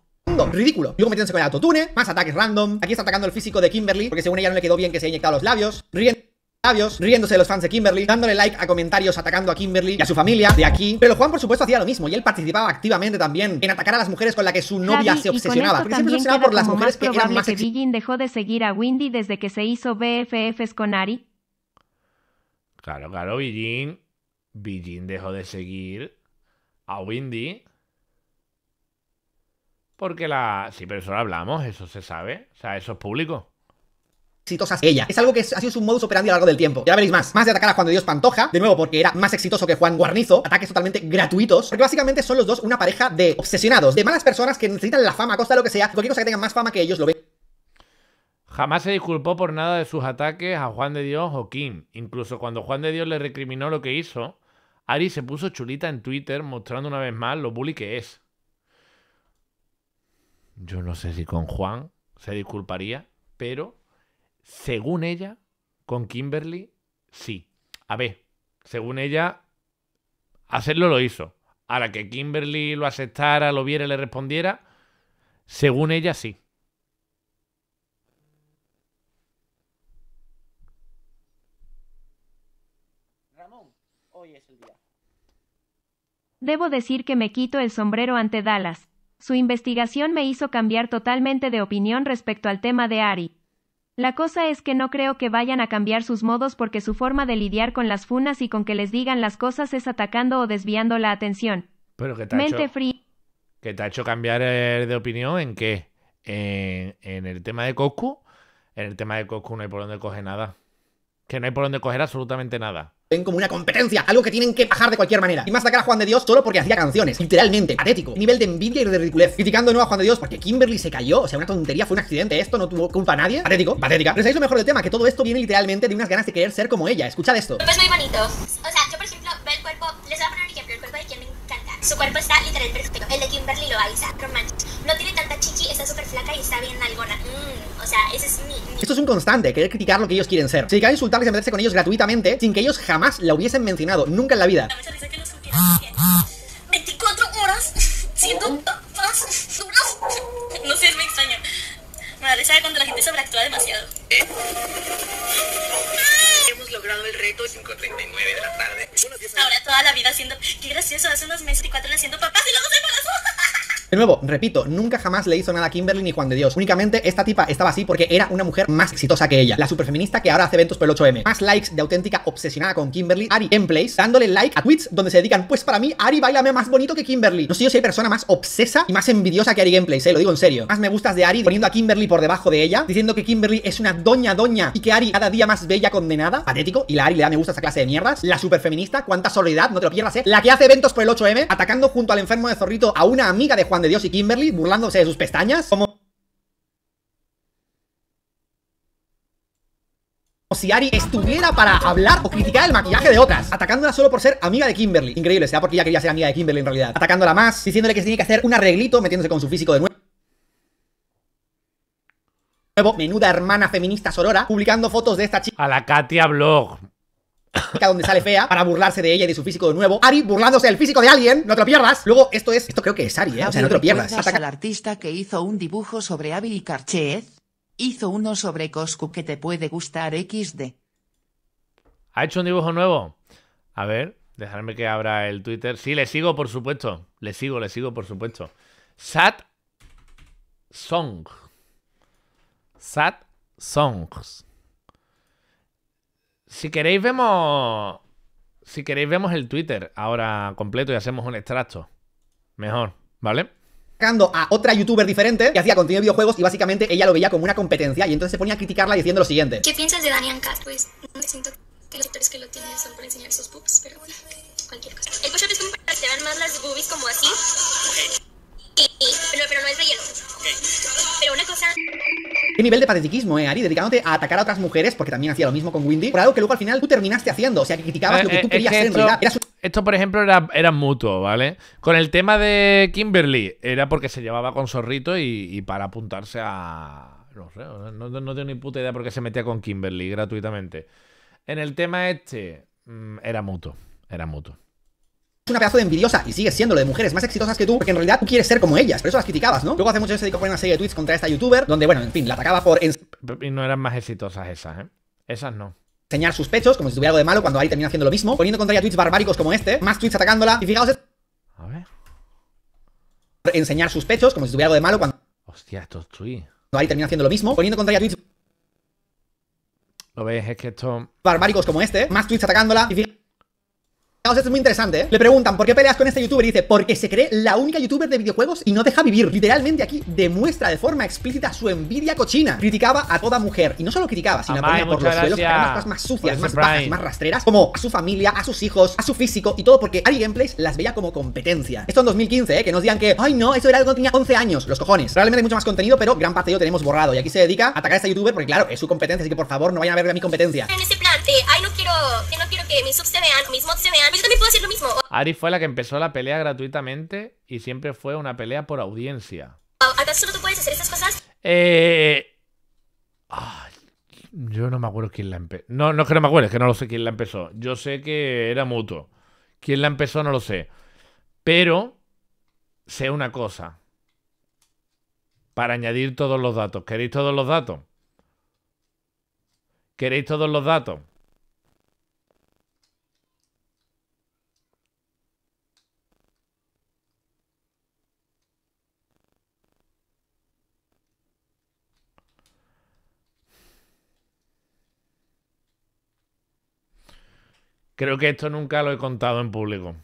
Speaker 3: ridículo. Luego metiéndose con el autotune, más ataques random. Aquí está atacando el físico de Kimberly, porque según ella no le quedó bien que se haya inyectado los labios. Riendo labios, riéndose de los fans de Kimberly, dándole like a comentarios atacando a Kimberly y a su familia de aquí. Pero Juan, por supuesto, hacía lo mismo y él participaba activamente también en atacar a las mujeres con las que su novia se obsesionaba. Porque se obsesionaba por las mujeres que que
Speaker 5: dejó de seguir a Windy desde que se hizo BFFs con Ari?
Speaker 1: Claro, claro, Billin. Billin dejó de seguir a Windy. Porque la. Sí, pero eso lo hablamos, eso se sabe. O sea, eso es público exitosas ella. Es
Speaker 3: algo que ha sido su modus operandi a lo largo del tiempo. Ya veréis más. Más de atacar a Juan de Dios Pantoja, de nuevo porque era más exitoso que Juan Guarnizo. Ataques totalmente gratuitos. Porque básicamente son los dos una pareja de obsesionados, de malas personas que necesitan la fama a costa de lo que sea. Cualquier cosa que tengan más fama que ellos lo ven.
Speaker 1: Jamás se disculpó por nada de sus ataques a Juan de Dios o Kim. Incluso cuando Juan de Dios le recriminó lo que hizo, Ari se puso chulita en Twitter mostrando una vez más lo bully que es. Yo no sé si con Juan se disculparía, pero según ella, con Kimberly, sí. A ver, según ella, hacerlo lo hizo. A la que Kimberly lo aceptara, lo viera y le respondiera, según ella, sí.
Speaker 5: Debo decir que me quito el sombrero ante Dallas. Su investigación me hizo cambiar totalmente de opinión respecto al tema de Ari. La cosa es que no creo que vayan a cambiar sus modos porque su forma de lidiar con las funas y con que les digan las cosas es atacando o desviando la atención.
Speaker 1: Pero que te ha hecho, te ha hecho cambiar eh, de opinión en qué? En, el tema de Coscu. En el tema de Coscu no hay por dónde coger nada. Que no hay por dónde coger absolutamente nada
Speaker 3: ven como una competencia, algo que tienen que bajar de cualquier manera. Y más sacar a Juan de Dios solo porque hacía canciones, literalmente, patético. Nivel de envidia y de ridiculez. Criticando de nuevo a Juan de Dios porque Kimberly se cayó, o sea, una tontería, fue un accidente, esto no tuvo culpa a nadie. Patético, patética. Pero sabéis lo mejor del tema, que todo esto viene literalmente de unas ganas de querer ser como ella. Escuchad esto. Pues muy bonito. O
Speaker 6: sea, yo por ejemplo veo el cuerpo, les voy a poner el cuerpo de quien me encanta. Su cuerpo está literalmente perfecto. El de Kimberly lo no No tiene tanta chica está súper flaca y está bien algona. Mm, o sea, ese es mi,
Speaker 3: Esto es un constante, querer criticar lo que ellos quieren ser. Se dedicaba a insultarles y a meterse con ellos gratuitamente sin que ellos jamás la hubiesen mencionado, nunca en la vida. Que los
Speaker 6: 24 horas siendo papas No sé, es muy extraño. Me da risa cuando la gente sobreactúa demasiado. Eh.
Speaker 3: Hemos logrado el reto 5.39 de la tarde.
Speaker 6: Ahora toda la vida haciendo... Qué gracioso, hace unos
Speaker 7: meses y cuatro le haciendo papás y luego se embarazó.
Speaker 3: De nuevo, repito, nunca jamás le hizo nada a Kimberly ni Juan de Dios. Únicamente esta tipa estaba así porque era una mujer más exitosa que ella. La feminista que ahora hace eventos por el 8M. Más likes de auténtica obsesionada con Kimberly. Ari Gameplays dándole like a tweets donde se dedican, pues para mí, Ari bailame más bonito que Kimberly. No sé yo si hay persona más obsesa y más envidiosa que Ari Gameplays, eh, lo digo en serio. Más me gustas de Ari poniendo a Kimberly por debajo de ella, diciendo que Kimberly es una doña doña y que Ari cada día más bella condenada. Patético. Y la Ari le da me gusta a esa clase de mierdas. La feminista, cuánta soledad, no te lo pierdas, eh. La que hace eventos por el 8M, atacando junto al enfermo de Zorrito a una amiga de Juan de Dios y Kimberly burlándose de sus pestañas. Como si Ari estuviera para hablar o criticar el maquillaje de otras, atacándola solo por ser amiga de Kimberly. Increíble, sea porque ya quería ser amiga de Kimberly en realidad. Atacándola más, diciéndole que se tiene que hacer un arreglito, metiéndose con su físico de nuevo. Nuevo, menuda hermana feminista sorora, publicando fotos de esta chica. A la Katia Blog donde sale fea para burlarse de ella y de su físico de nuevo. Ari burlándose del físico de alguien,
Speaker 4: no te lo pierdas. Luego, esto es, esto creo que es Ari, ¿eh? o sea, no te lo pierdas. Ataca al artista que hizo un dibujo sobre Carchez? Hizo uno sobre Coscu que te puede gustar XD.
Speaker 1: ¿Ha hecho un dibujo nuevo? A ver, dejadme que abra el Twitter. Sí, le sigo, por supuesto. Le sigo, le sigo, por supuesto. Sat Song. Sat Songs. Si queréis, vemos. Si queréis, vemos el Twitter ahora completo y hacemos un extracto. Mejor, ¿vale?
Speaker 3: a otra youtuber diferente que hacía contenido de videojuegos y básicamente ella lo veía como una competencia y entonces se ponía a criticarla diciendo lo siguiente. ¿Qué
Speaker 6: piensas de Daniel Cat? Pues me siento que los actores que lo tienen son para enseñar sus boobs, pero bueno, cualquier cosa. El push-up es como para que vean más las boobies como así.
Speaker 3: Qué nivel de patetiquismo, eh, Ari, dedicándote a atacar a otras mujeres, porque también hacía lo mismo con Windy, por algo que luego al final tú terminaste haciendo. O sea, que criticabas lo que eh, tú eh, querías hacer esto, en realidad.
Speaker 1: Esto, por ejemplo, era, era, mutuo, ¿vale? Con el tema de Kimberly, era porque se llevaba con Zorrito y, para apuntarse a. No sé, no, tengo ni puta idea porque se metía con Kimberly gratuitamente. En el tema este, mm, era mutuo, era mutuo.
Speaker 3: Es una pedazo de envidiosa y sigue siendo lo de mujeres más exitosas que tú, porque en realidad tú quieres ser como ellas, pero eso las criticabas, ¿no? Luego hace mucho se dedicó a poner una serie de tweets contra esta youtuber, donde, bueno, en fin, la atacaba por.
Speaker 1: Y no eran más exitosas esas, ¿eh? Esas no enseñar
Speaker 3: sus pechos, como si tuviera algo de malo, cuando Ari termina haciendo lo mismo, poniendo contra ella tweets barbáricos como este, más tweets atacándola, y fijaos... A ver. Enseñar sus pechos, como si tuviera algo de malo, cuando...
Speaker 1: Hostia, estos tweets.
Speaker 3: Cuando Ari termina haciendo lo mismo, poniendo contra ella tweets...
Speaker 1: Lo veis, es que esto...
Speaker 3: Barbáricos como este, más tweets atacándola, y fijaos es muy interesante, ¿eh? Le preguntan, ¿por qué peleas con este youtuber? Y dice, porque se cree la única youtuber de videojuegos y no deja vivir. Literalmente aquí demuestra de forma explícita su envidia cochina. Criticaba a toda mujer. Y no solo criticaba, sino Amai, por los suelos las cosas más sucias, más bajas, más rastreras, como a su familia, a sus hijos, a su físico y todo porque Ari Gameplays las veía como competencia. Esto en 2015, ¿eh? Que nos digan que, ay no, eso era algo que tenía 11 años. Los cojones. Realmente hay mucho más contenido, pero gran parte de ello tenemos borrado. Y aquí se dedica a atacar a este youtuber porque, claro, es su competencia. Así que por favor, no vayan a ver a mi competencia. En ese
Speaker 6: plan, eh, ay, no quiero, que no quiero que mis subs se vean, mis mods se vean
Speaker 1: Ari fue la que empezó la pelea gratuitamente y siempre fue una pelea por audiencia.
Speaker 6: ¿Acaso no tú puedes hacer estas cosas?
Speaker 1: Eh... yo no me acuerdo quién la empezó. No, no es que no me acuerdo, es que no lo sé quién la empezó. Yo sé que era mutuo. Quién la empezó no lo sé. Pero sé una cosa. Para añadir todos los datos. ¿Queréis todos los datos? ¿Queréis todos los datos? Creo que esto nunca lo he contado en público.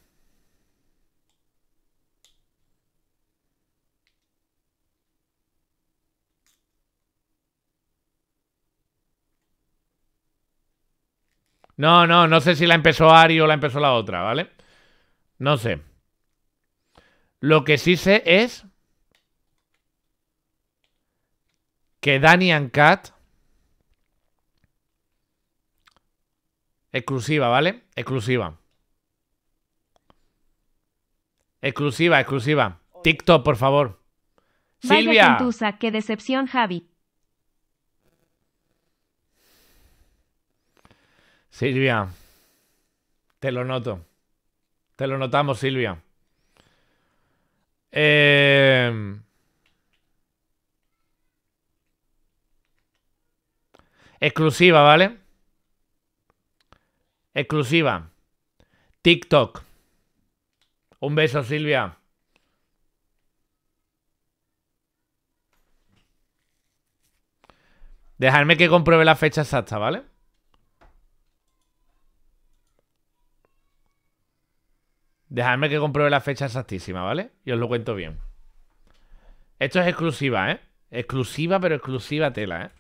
Speaker 1: No, no, no sé si la empezó Ari o la empezó la otra, ¿vale? No sé. Lo que sí sé es que Danian and Exclusiva, ¿vale? Exclusiva. Exclusiva, exclusiva. TikTok, por favor. Silvia.
Speaker 5: qué decepción, Javi.
Speaker 1: Silvia, te lo noto. Te lo notamos, Silvia. Em. Exclusiva, ¿vale? Exclusiva. TikTok. Un beso, Silvia. Dejarme que compruebe la fecha exacta, ¿vale? Dejadme que compruebe la fecha exactísima, ¿vale? Y os lo cuento bien. Esto es exclusiva, ¿eh? Exclusiva, pero exclusiva tela, ¿eh?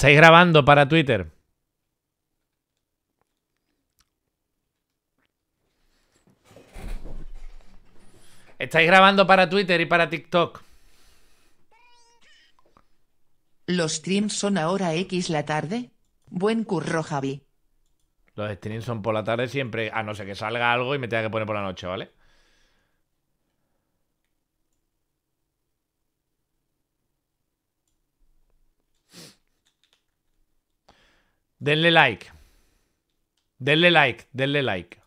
Speaker 1: ¿Estáis grabando para Twitter? ¿Estáis grabando para Twitter y para TikTok?
Speaker 4: ¿Los streams son ahora X la tarde? Buen curro,
Speaker 1: Javi. Los streams son por la tarde siempre, a no ser que salga algo y me tenga que poner por la noche, ¿vale? Denle like. Denle like, denle like.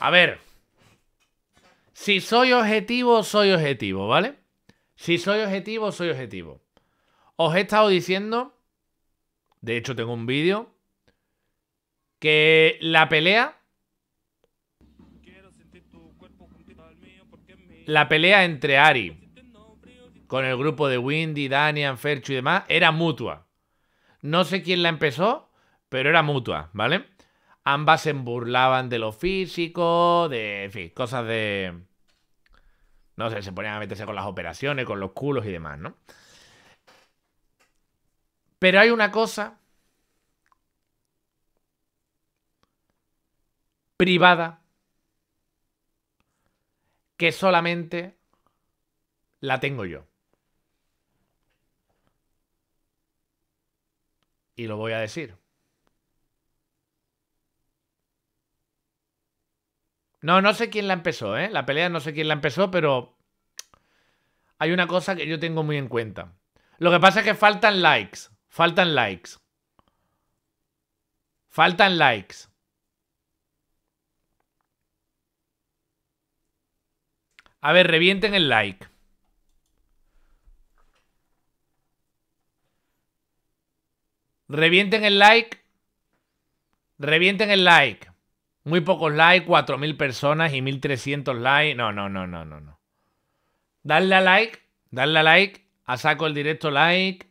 Speaker 1: A ver. Si soy objetivo, soy objetivo, ¿vale? Si soy objetivo, soy objetivo. Os he estado diciendo, de hecho tengo un vídeo, que la pelea... La pelea entre Ari con el grupo de Windy, Danian, Fercho y demás, era mutua. No sé quién la empezó, pero era mutua, ¿vale? Ambas se burlaban de lo físico, de, en fin, cosas de... No sé, se ponían a meterse con las operaciones, con los culos y demás, ¿no? Pero hay una cosa privada que solamente la tengo yo. y lo voy a decir. No, no sé quién la empezó, ¿eh? La pelea no sé quién la empezó, pero hay una cosa que yo tengo muy en cuenta. Lo que pasa es que faltan likes, faltan likes. Faltan likes. A ver, revienten el like. Revienten el like. Revienten el like. Muy pocos likes, 4.000 personas y 1.300 likes. No, no, no, no, no, no. Dale a like, dale a like. A saco el directo like.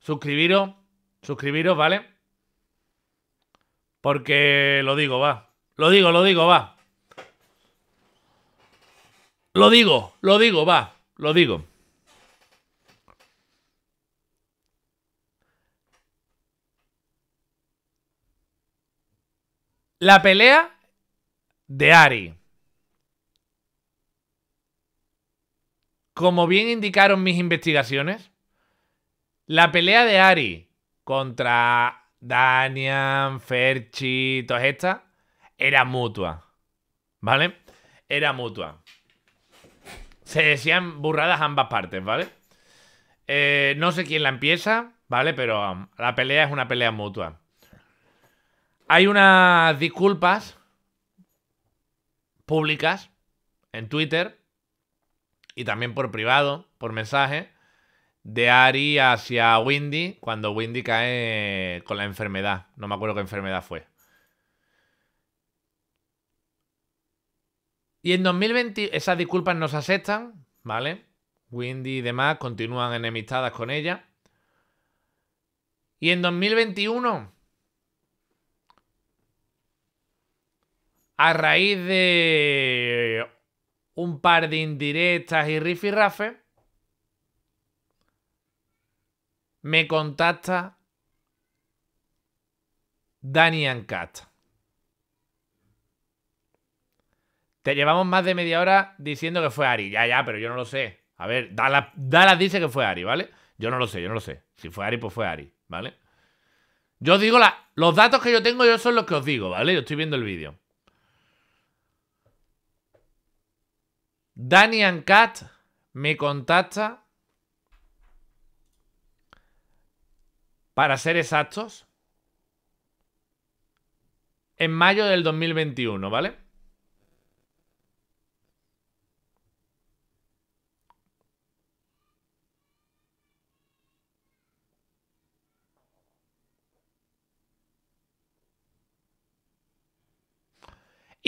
Speaker 1: Suscribiros, suscribiros, ¿vale? Porque lo digo, va. Lo digo, lo digo, va. Lo digo, lo digo, va. Lo digo. La pelea de Ari. Como bien indicaron mis investigaciones, la pelea de Ari contra Danian, Ferchi, todas estas, era mutua. ¿Vale? Era mutua. Se decían burradas ambas partes, ¿vale? Eh, no sé quién la empieza, ¿vale? Pero la pelea es una pelea mutua. Hay unas disculpas públicas en Twitter y también por privado, por mensaje, de Ari hacia Windy cuando Windy cae con la enfermedad. No me acuerdo qué enfermedad fue. Y en 2020 esas disculpas no se aceptan, ¿vale? Windy y demás continúan enemistadas con ella. Y en 2021, a raíz de un par de indirectas y rafe, me contacta Dani cat Te llevamos más de media hora diciendo que fue Ari. Ya, ya, pero yo no lo sé. A ver, Dalas dice que fue Ari, ¿vale? Yo no lo sé, yo no lo sé. Si fue Ari, pues fue Ari, ¿vale? Yo digo la, los datos que yo tengo, yo son los que os digo, ¿vale? Yo estoy viendo el vídeo. Dani Ancat me contacta para ser exactos en mayo del 2021, ¿vale?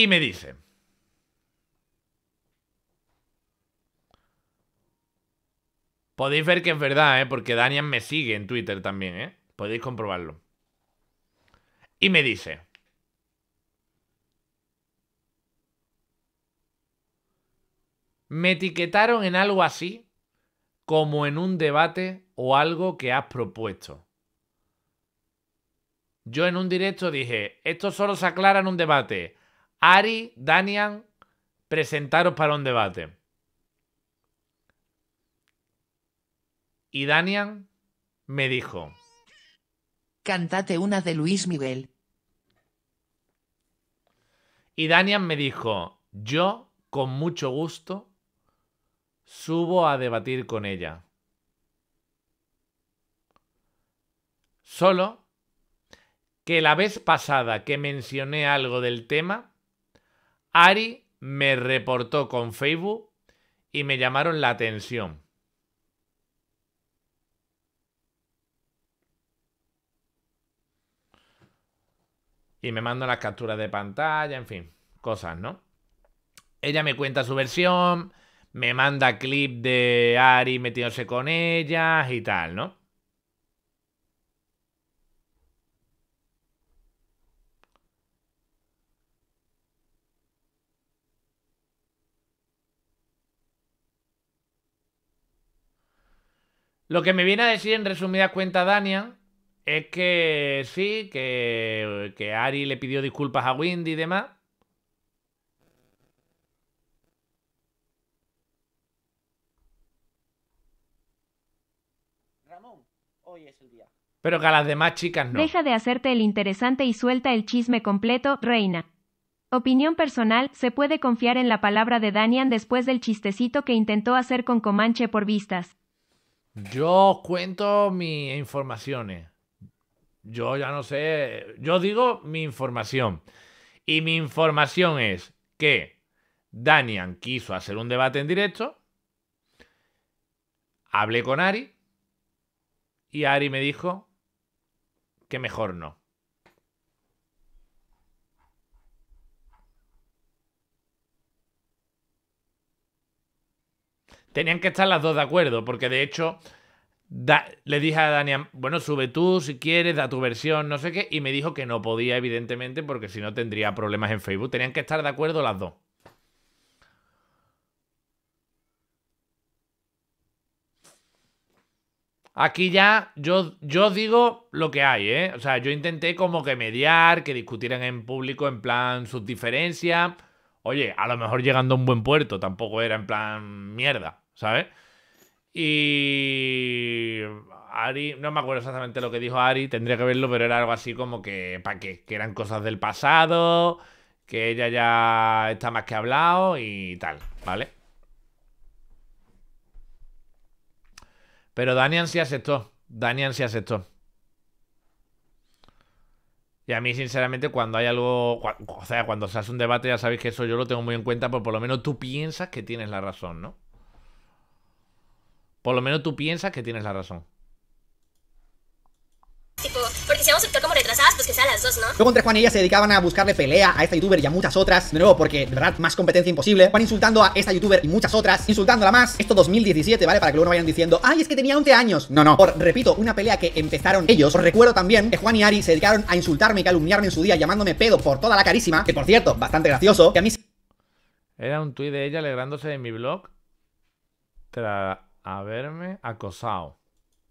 Speaker 1: Y me dice, podéis ver que es verdad, ¿eh? porque Daniel me sigue en Twitter también, ¿eh? podéis comprobarlo. Y me dice, me etiquetaron en algo así como en un debate o algo que has propuesto. Yo en un directo dije, esto solo se aclara en un debate. Ari, Danian, presentaros para un debate. Y Danian me dijo.
Speaker 4: Cantate una de Luis Miguel.
Speaker 1: Y Danian me dijo, yo con mucho gusto subo a debatir con ella. Solo que la vez pasada que mencioné algo del tema, Ari me reportó con Facebook y me llamaron la atención. Y me mandan las capturas de pantalla, en fin, cosas, ¿no? Ella me cuenta su versión, me manda clip de Ari metiéndose con ellas y tal, ¿no? Lo que me viene a decir en resumida cuenta Dania es que sí, que, Ari le pidió disculpas a Windy y demás. Pero que a las demás chicas no. Deja
Speaker 5: de hacerte el interesante y suelta el chisme completo, reina. Opinión personal, se puede confiar en la palabra de Danian después del chistecito que intentó hacer con Comanche por vistas.
Speaker 1: Yo cuento mis informaciones. Eh. Yo ya no sé, yo digo mi información. Y mi información es que Danian quiso hacer un debate en directo. Hablé con Ari y Ari me dijo que mejor no. tenían que estar las dos de acuerdo, porque de hecho le dije a Daniel, bueno, sube tú si quieres, da tu versión, no sé qué, y me dijo que no podía, evidentemente, porque si no tendría problemas en Facebook. Tenían que estar de acuerdo las dos. Aquí ya yo, yo digo lo que hay, ¿eh? O sea, yo intenté como que mediar, que discutieran en público en plan sus diferencias. Oye, a lo mejor llegando a un buen puerto, tampoco era en plan mierda. ¿sabes? Y Ari, no me acuerdo exactamente lo que dijo Ari, tendría que verlo, pero era algo así como que, ¿para qué? Que eran cosas del pasado, que ella ya está más que hablado y tal, ¿vale? Pero Danian sí aceptó, Danian sí aceptó. Y a mí, sinceramente, cuando hay algo. O sea, cuando se hace un debate, ya sabéis que eso yo lo tengo muy en cuenta, pues por lo menos tú piensas que tienes la razón, ¿no? Por lo menos tú piensas que tienes la razón.
Speaker 6: Tipo, porque si vamos a estar como retrasadas, pues que sea las dos, ¿no?
Speaker 1: Luego entre Juan y ella se dedicaban a buscarle pelea a
Speaker 3: esta youtuber y a muchas otras. De nuevo, porque de verdad, más competencia imposible. Van insultando a esta youtuber y muchas otras, insultándola más. Esto 2017, ¿vale? Para que luego no vayan diciendo, ay, es que tenía 11 años. No, no. Por, repito, una pelea que empezaron ellos. Os recuerdo también que Juan y Ari se dedicaron a insultarme y calumniarme en su día, llamándome pedo por toda la carísima. Que por cierto, bastante gracioso. Que a mí.
Speaker 1: Era un tuit de ella alegrándose de mi blog. Tra haberme acosado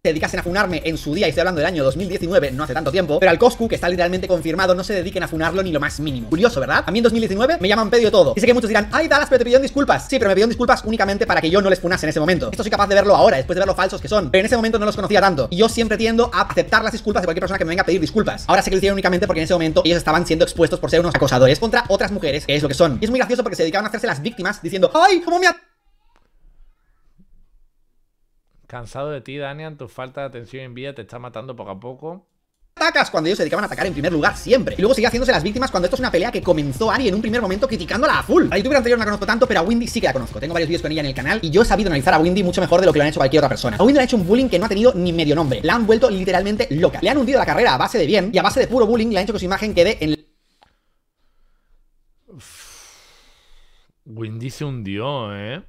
Speaker 3: se dedicasen a funarme en su día, y estoy hablando del año 2019, no hace tanto tiempo, pero al Coscu, que está literalmente confirmado, no se dediquen a funarlo ni lo más mínimo. Curioso, ¿verdad? A mí en 2019 me llaman pedio todo. Y sé que muchos dirán, ay, Dalas, pero te pidieron disculpas. Sí, pero me pidieron disculpas únicamente para que yo no les funase en ese momento. Esto soy capaz de verlo ahora, después de ver lo falsos que son, pero en ese momento no los conocía tanto. Y yo siempre tiendo a aceptar las disculpas de cualquier persona que me venga a pedir disculpas. Ahora sé que lo hicieron únicamente porque en ese momento ellos estaban siendo expuestos por ser unos acosadores contra otras mujeres, que es lo que son. Y es muy gracioso porque se dedicaban a hacerse las víctimas diciendo, ay, ¿cómo me ha
Speaker 1: Cansado de ti, Danian, tu falta de atención y envidia te está matando poco a poco
Speaker 3: atacas cuando ellos se dedicaban a atacar en primer lugar siempre. Y luego sigue haciéndose las víctimas cuando esto es una pelea que comenzó Ari en un primer momento criticándola a full. La youtuber anterior no la conozco tanto, pero a Windy sí que la conozco. Tengo varios vídeos con ella en el canal y yo he sabido analizar a Windy mucho mejor de lo que lo han hecho cualquier otra persona. A Windy le han hecho un bullying que no ha tenido ni medio nombre. La han vuelto literalmente loca. Le han hundido la carrera a base de bien y a base de puro bullying le han hecho que su imagen quede en...
Speaker 1: Windy se hundió, ¿eh?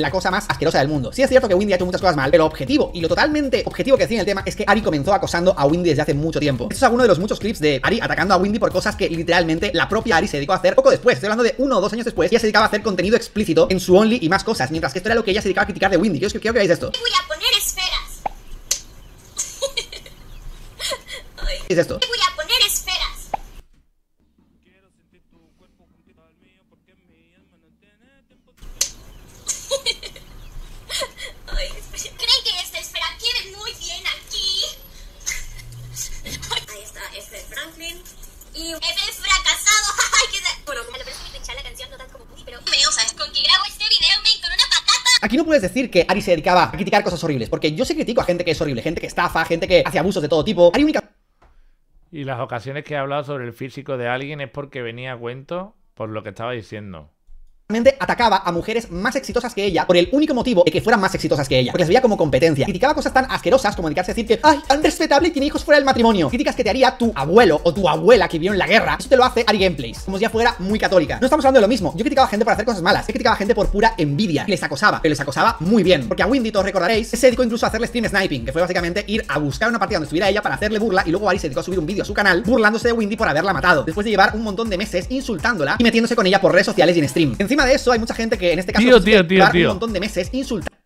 Speaker 3: la cosa más asquerosa del mundo. Sí es cierto que Wendy ha hecho muchas cosas mal, pero objetivo y lo totalmente objetivo que hacía en el tema es que Ari comenzó acosando a Wendy desde hace mucho tiempo. Esto es alguno de los muchos clips de Ari atacando a Windy por cosas que literalmente la propia Ari se dedicó a hacer poco después. Estoy hablando de uno o dos años después, ella se dedicaba a hacer contenido explícito en su Only y más cosas, mientras que esto era lo que ella se dedicaba a criticar de Windy. Yo quiero que veáis esto. Voy
Speaker 6: a poner esferas. ¿Qué es esto? Voy a
Speaker 3: Aquí no puedes decir que Ari se dedicaba a criticar cosas horribles, porque yo sí critico a gente que es horrible, gente que estafa, gente que hace abusos de todo tipo. Ari única...
Speaker 1: Y las ocasiones que he hablado sobre el físico de alguien es porque venía a cuento por lo que estaba diciendo
Speaker 3: atacaba a mujeres más exitosas que ella por el único motivo de que fueran más exitosas que ella, porque las veía como competencia. Criticaba cosas tan asquerosas como dedicarse a decir que, ay, tan respetable y tiene hijos fuera del matrimonio. Críticas que te haría tu abuelo o tu abuela que vivió en la guerra. Eso te lo hace Ari Gameplays, como si ya fuera muy católica. No estamos hablando de lo mismo. Yo criticaba a gente por hacer cosas malas. Yo criticaba a gente por pura envidia. Y les acosaba, pero les acosaba muy bien. Porque a Windy, todos recordaréis, se dedicó incluso a hacerle stream sniping, que fue básicamente ir a buscar una partida donde estuviera ella para hacerle burla y luego Ari se dedicó a subir un vídeo a su canal burlándose de Windy por haberla matado, después de llevar un montón de meses insultándola y metiéndose con ella por redes sociales y en stream encima de eso hay mucha gente que en este caso tío, tío, un montón de meses insultando.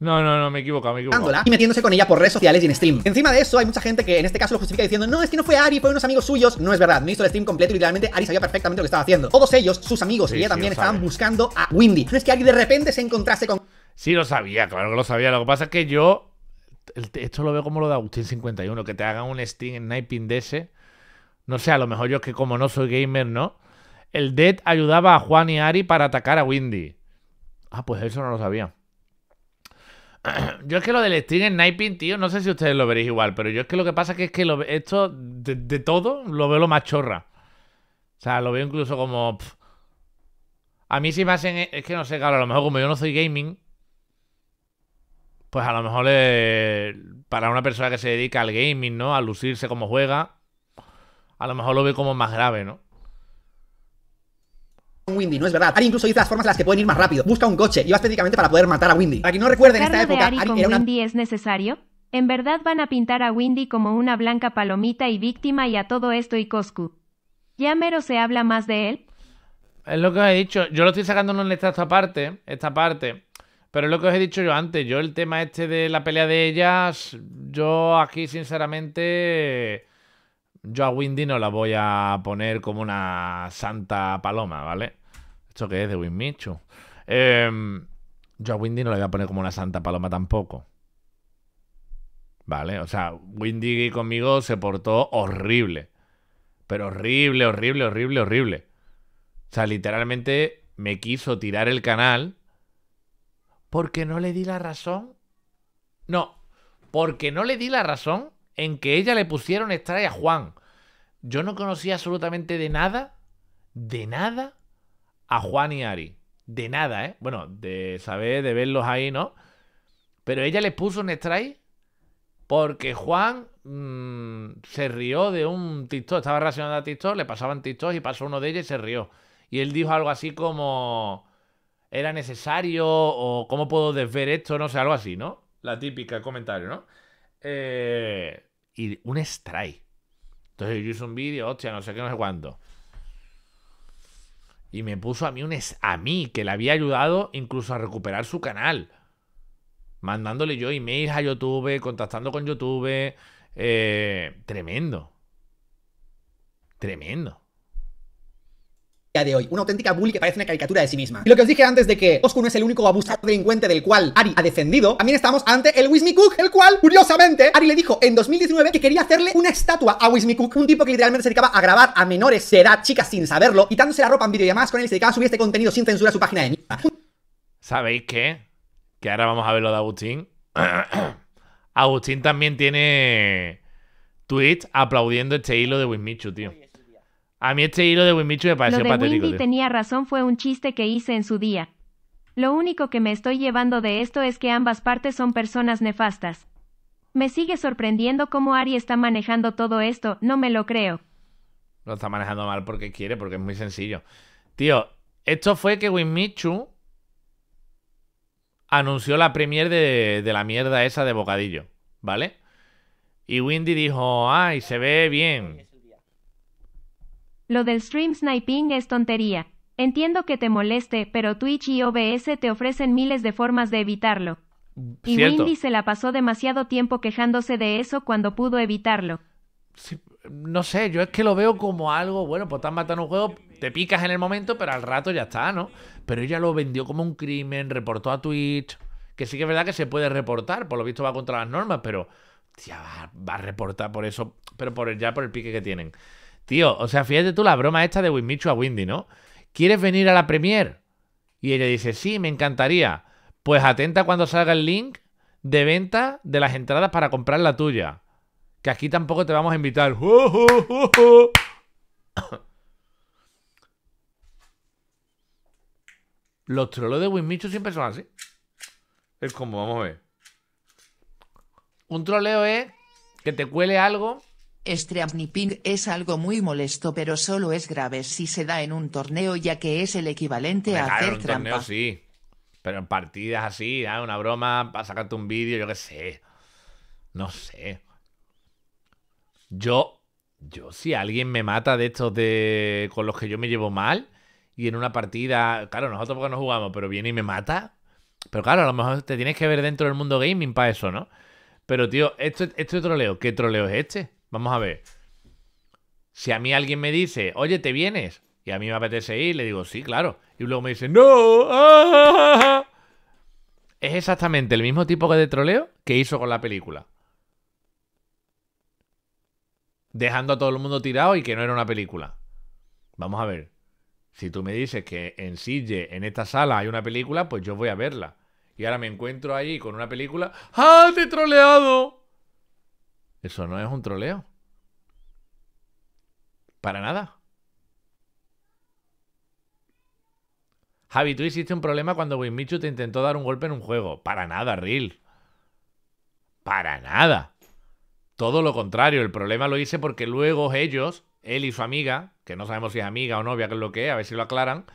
Speaker 1: No, no, no, me equivoco, me equivoco. Y
Speaker 3: metiéndose con ella por redes sociales y en stream. Encima de eso, hay mucha gente que en este caso lo justifica diciendo, no, es que no fue Ari, fue unos amigos suyos. No es verdad, me hizo el stream completo y literalmente Ari sabía perfectamente lo que estaba haciendo. Todos ellos, sus amigos y ella también estaban buscando a Windy. No es que Ari de repente se encontrase con...
Speaker 1: Sí, lo sabía, claro que lo sabía. Lo que pasa es que yo... Esto lo veo como lo de Agustín 51, que te hagan un Steam en Sniping de ese. No sé, a lo mejor yo es que como no soy gamer, ¿no? El Dead ayudaba a Juan y Ari para atacar a Windy. Ah, pues eso no lo sabía. Yo es que lo del stream sniping, tío, no sé si ustedes lo veréis igual, pero yo es que lo que pasa que es que esto de, todo lo veo lo más chorra. O sea, lo veo incluso como... A mí sí me hacen... E, es que no sé, claro, a lo mejor como yo no soy gaming, pues a lo mejor para una persona que se dedica al gaming, ¿no? A lucirse como juega, a lo mejor lo ve como más grave, ¿no?
Speaker 3: Windy, no es verdad. Ari incluso dice las formas en las que pueden ir más rápido. Busca un coche y va específicamente para poder matar a Windy. Para quien no recuerden en esta época, Ari, era
Speaker 5: es necesario? ¿En verdad van a pintar a Windy como una blanca palomita y víctima y a todo esto y Coscu? ¿Ya mero se habla más de él?
Speaker 1: Es lo que os he dicho. Yo lo estoy sacando en esta extracto aparte, esta parte. Pero es lo que os he dicho yo antes. Yo el tema este de la pelea de ellas, yo aquí sinceramente... Yo a Windy no la voy a poner como una santa paloma, ¿vale? ¿Esto qué es? De Winmichu. Eh, em, yo a Windy no le voy a poner como una santa paloma tampoco. ¿Vale? O sea, Windy conmigo se portó horrible. Pero horrible, horrible, horrible, horrible. O sea, literalmente me quiso tirar el canal porque no le di la razón. No, porque no le di la razón en que ella le pusieron extrae a Juan. Yo no conocía absolutamente de nada, de nada, a Juan y Ari. De nada, ¿eh? Bueno, de saber, de verlos ahí, ¿no? Pero ella le puso un strike porque Juan mm, se rió de un TikTok. Estaba relacionado a TikTok, le pasaban TikTok y pasó uno de ellos y se rió. Y él dijo algo así como... ¿Era necesario? ¿O cómo puedo desver esto? No sé, algo así, ¿no? La típica comentario, ¿no? Eh, y un strike. Entonces yo hice un vídeo, hostia, no sé qué, no sé cuándo. Y me puso a mí un es a mí, que le había ayudado incluso a recuperar su canal. Mandándole yo emails a YouTube, contactando con YouTube. Eh, tremendo. Tremendo
Speaker 3: de hoy. Una auténtica bully que parece una caricatura de sí misma. Y lo que os dije antes de que Oscar no es el único abusador delincuente del cual Ari ha defendido, también estamos ante el Wismi el cual, curiosamente, Ari le dijo en 2019 que quería hacerle una estatua a Wismi Cook, un tipo que literalmente se dedicaba a grabar a menores de edad, chicas sin saberlo, quitándose la ropa en vídeo con él se dedicaba a subir este contenido sin censura a su página de mierda.
Speaker 1: ¿Sabéis qué? Que ahora vamos a ver lo de Agustín. Agustín también tiene tweets aplaudiendo este hilo de Wismichu, tío. A mí este hilo de Winmichu me pareció Lo de
Speaker 5: tenía razón, fue un chiste que hice en su día. Lo único que me estoy llevando de esto es que ambas partes son personas nefastas. Me sigue sorprendiendo cómo Ari está manejando todo esto, no me lo creo.
Speaker 1: Lo está manejando mal porque quiere, porque es muy sencillo. Tío, esto fue que Winmichu anunció la premier de, de la mierda esa de bocadillo, ¿vale? Y Windy dijo, ay, se ve bien.
Speaker 5: Lo del stream sniping es tontería. Entiendo que te moleste, pero Twitch y OBS te ofrecen miles de formas de evitarlo.
Speaker 1: Y Mindy se
Speaker 5: la pasó demasiado tiempo quejándose de eso cuando pudo evitarlo.
Speaker 1: no sé, yo es que lo veo como algo, bueno, pues estás matando un juego, te picas en el momento, pero al rato ya está, ¿no? Pero ella lo vendió como un crimen, reportó a Twitch, que sí que es verdad que se puede reportar, por lo visto va contra las normas, pero ya va, a reportar por eso, pero por ya por el pique que tienen. Tío, o sea, fíjate tú la broma esta de Winmichu a Windy, ¿no? ¿Quieres venir a la premier? Y ella dice, sí, me encantaría. Pues atenta cuando salga el link de venta de las entradas para comprar la tuya. Que aquí tampoco te vamos a invitar. Los troleos de Wismichu siempre son así. Es como, vamos a ver. Un troleo es que te cuele algo
Speaker 4: apniping es algo muy molesto pero solo es grave si se da en un torneo ya que es el equivalente a hacer un trampa.
Speaker 1: Torneo, sí. Pero en partidas así, ¿eh? una broma para sacarte un vídeo, yo qué sé. No sé. Yo, yo si alguien me mata de estos de con los que yo me llevo mal y en una partida, claro, nosotros porque no jugamos, pero viene y me mata. Pero claro, a lo mejor te tienes que ver dentro del mundo gaming para eso, ¿no? Pero tío, esto, esto es troleo. ¿Qué troleo es este? Vamos a ver. Si a mí alguien me dice, oye, ¿te vienes? Y a mí me apetece ir, le digo, sí, claro. Y luego me dice, no. Ah, es exactamente el mismo tipo de troleo que hizo con la película. Dejando a todo el mundo tirado y que no era una película. Vamos a ver. Si tú me dices que en Sille, en esta sala, hay una película, pues yo voy a verla. Y ahora me encuentro ahí con una película. ¡Ah, te he troleado! Eso no es un troleo. Para nada. Javi, tú hiciste un problema cuando Winmichu te intentó dar un golpe en un juego. Para nada, Real. Para nada. Todo lo contrario, el problema lo hice porque luego ellos, él y su amiga, que no sabemos si es amiga o novia, que es lo que es, a ver si lo aclaran,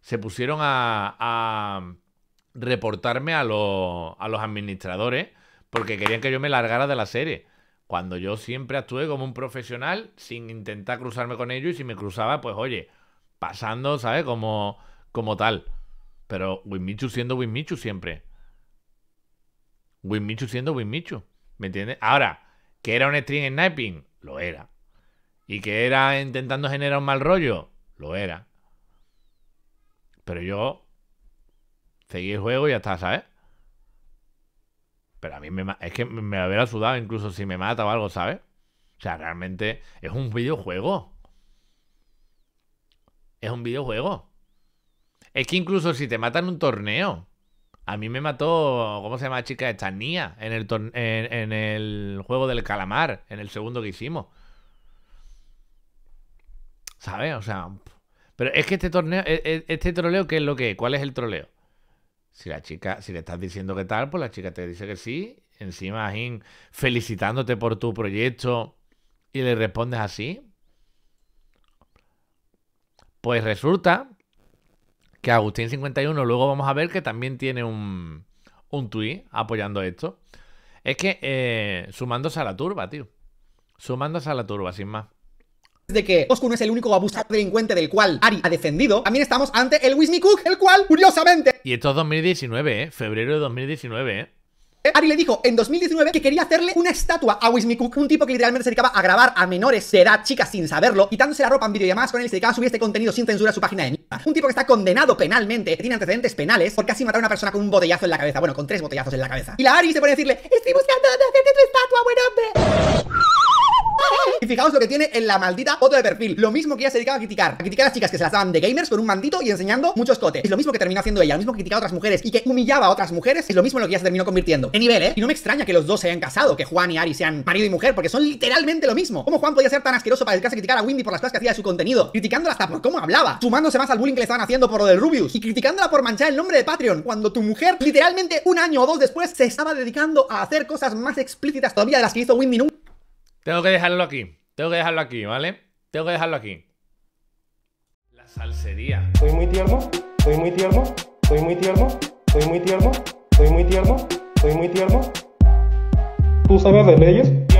Speaker 1: se pusieron a, reportarme a los administradores porque querían que yo me largara de la serie. Cuando yo siempre actué como un profesional sin intentar cruzarme con ellos y si me cruzaba, pues oye, pasando, ¿sabes? Como, como tal. Pero Winmichu siendo Winmichu siempre. Winmichu siendo Winmichu. ¿Me entiendes? Ahora, que era un stream sniping, lo era. Y que era intentando generar un mal rollo, lo era. Pero yo seguí el juego y ya está, ¿sabes? Pero a mí me, es que me hubiera sudado incluso si me mata o algo, ¿sabes? O sea, realmente es un videojuego. Es un videojuego. Es que incluso si te matan un torneo. A mí me mató, ¿cómo se llama chica esta? en el, en, el juego del calamar, en el segundo que hicimos. ¿Sabes? O sea... Pero es que este torneo, e, e, este troleo, ¿qué es lo que ¿Cuál es el troleo? Si la chica, si le estás diciendo que tal, pues la chica te dice que sí. Encima, Jim, felicitándote por tu proyecto y le respondes así. Pues resulta que Agustín 51, luego vamos a ver que también tiene un, un tuit apoyando esto. Es que eh, sumándose a la turba, tío. Sumándose a la turba, sin más
Speaker 3: de que Osco no es el único abusador delincuente del cual Ari ha defendido, también estamos ante el Wismi Cook, el cual, curiosamente...
Speaker 1: Y esto es 2019, ¿eh? Febrero de 2019, ¿eh?
Speaker 3: Ari le dijo en 2019 que quería hacerle una estatua a Wismi Cook, un tipo que literalmente se dedicaba a grabar a menores de edad, chicas sin saberlo, quitándose la ropa en videollamadas con él y se dedicaba a subir este contenido sin censura a su página de mierda. Un tipo que está condenado penalmente, que tiene antecedentes penales por casi matar a una persona con un botellazo en la cabeza, bueno, con tres botellazos en la cabeza. Y la Ari se pone a decirle, estoy buscando hacerle hacerte tu estatua, buen hombre. Y fijaos lo que tiene en la maldita foto de perfil. Lo mismo que ella se dedicaba a criticar. A criticar a las chicas que se las daban de gamers con un mandito y enseñando muchos escote. Es lo mismo que terminó haciendo ella. Lo mismo que criticaba a otras mujeres y que humillaba a otras mujeres. Es lo mismo lo que ella se terminó convirtiendo. En nivel, ¿eh? Y no me extraña que los dos se hayan casado. Que Juan y Ari sean marido y mujer. Porque son literalmente lo mismo. ¿Cómo Juan podía ser tan asqueroso para dedicarse a criticar a Windy por las cosas que hacía de su contenido? Criticándola hasta por cómo hablaba. Sumándose más al bullying que le estaban haciendo por lo del Rubius. Y criticándola por manchar el nombre de Patreon. Cuando tu mujer, literalmente un año o dos después, se estaba dedicando a hacer cosas más explícitas todavía de las que hizo Windy nunca.
Speaker 1: Tengo que dejarlo aquí. Tengo que dejarlo aquí, ¿vale? Tengo que dejarlo aquí. La salsería.
Speaker 2: Soy muy tierno, soy muy tierno, soy muy tierno, soy muy tierno, soy muy tierno, soy muy tierno.
Speaker 3: ¿Tú sabes de leyes?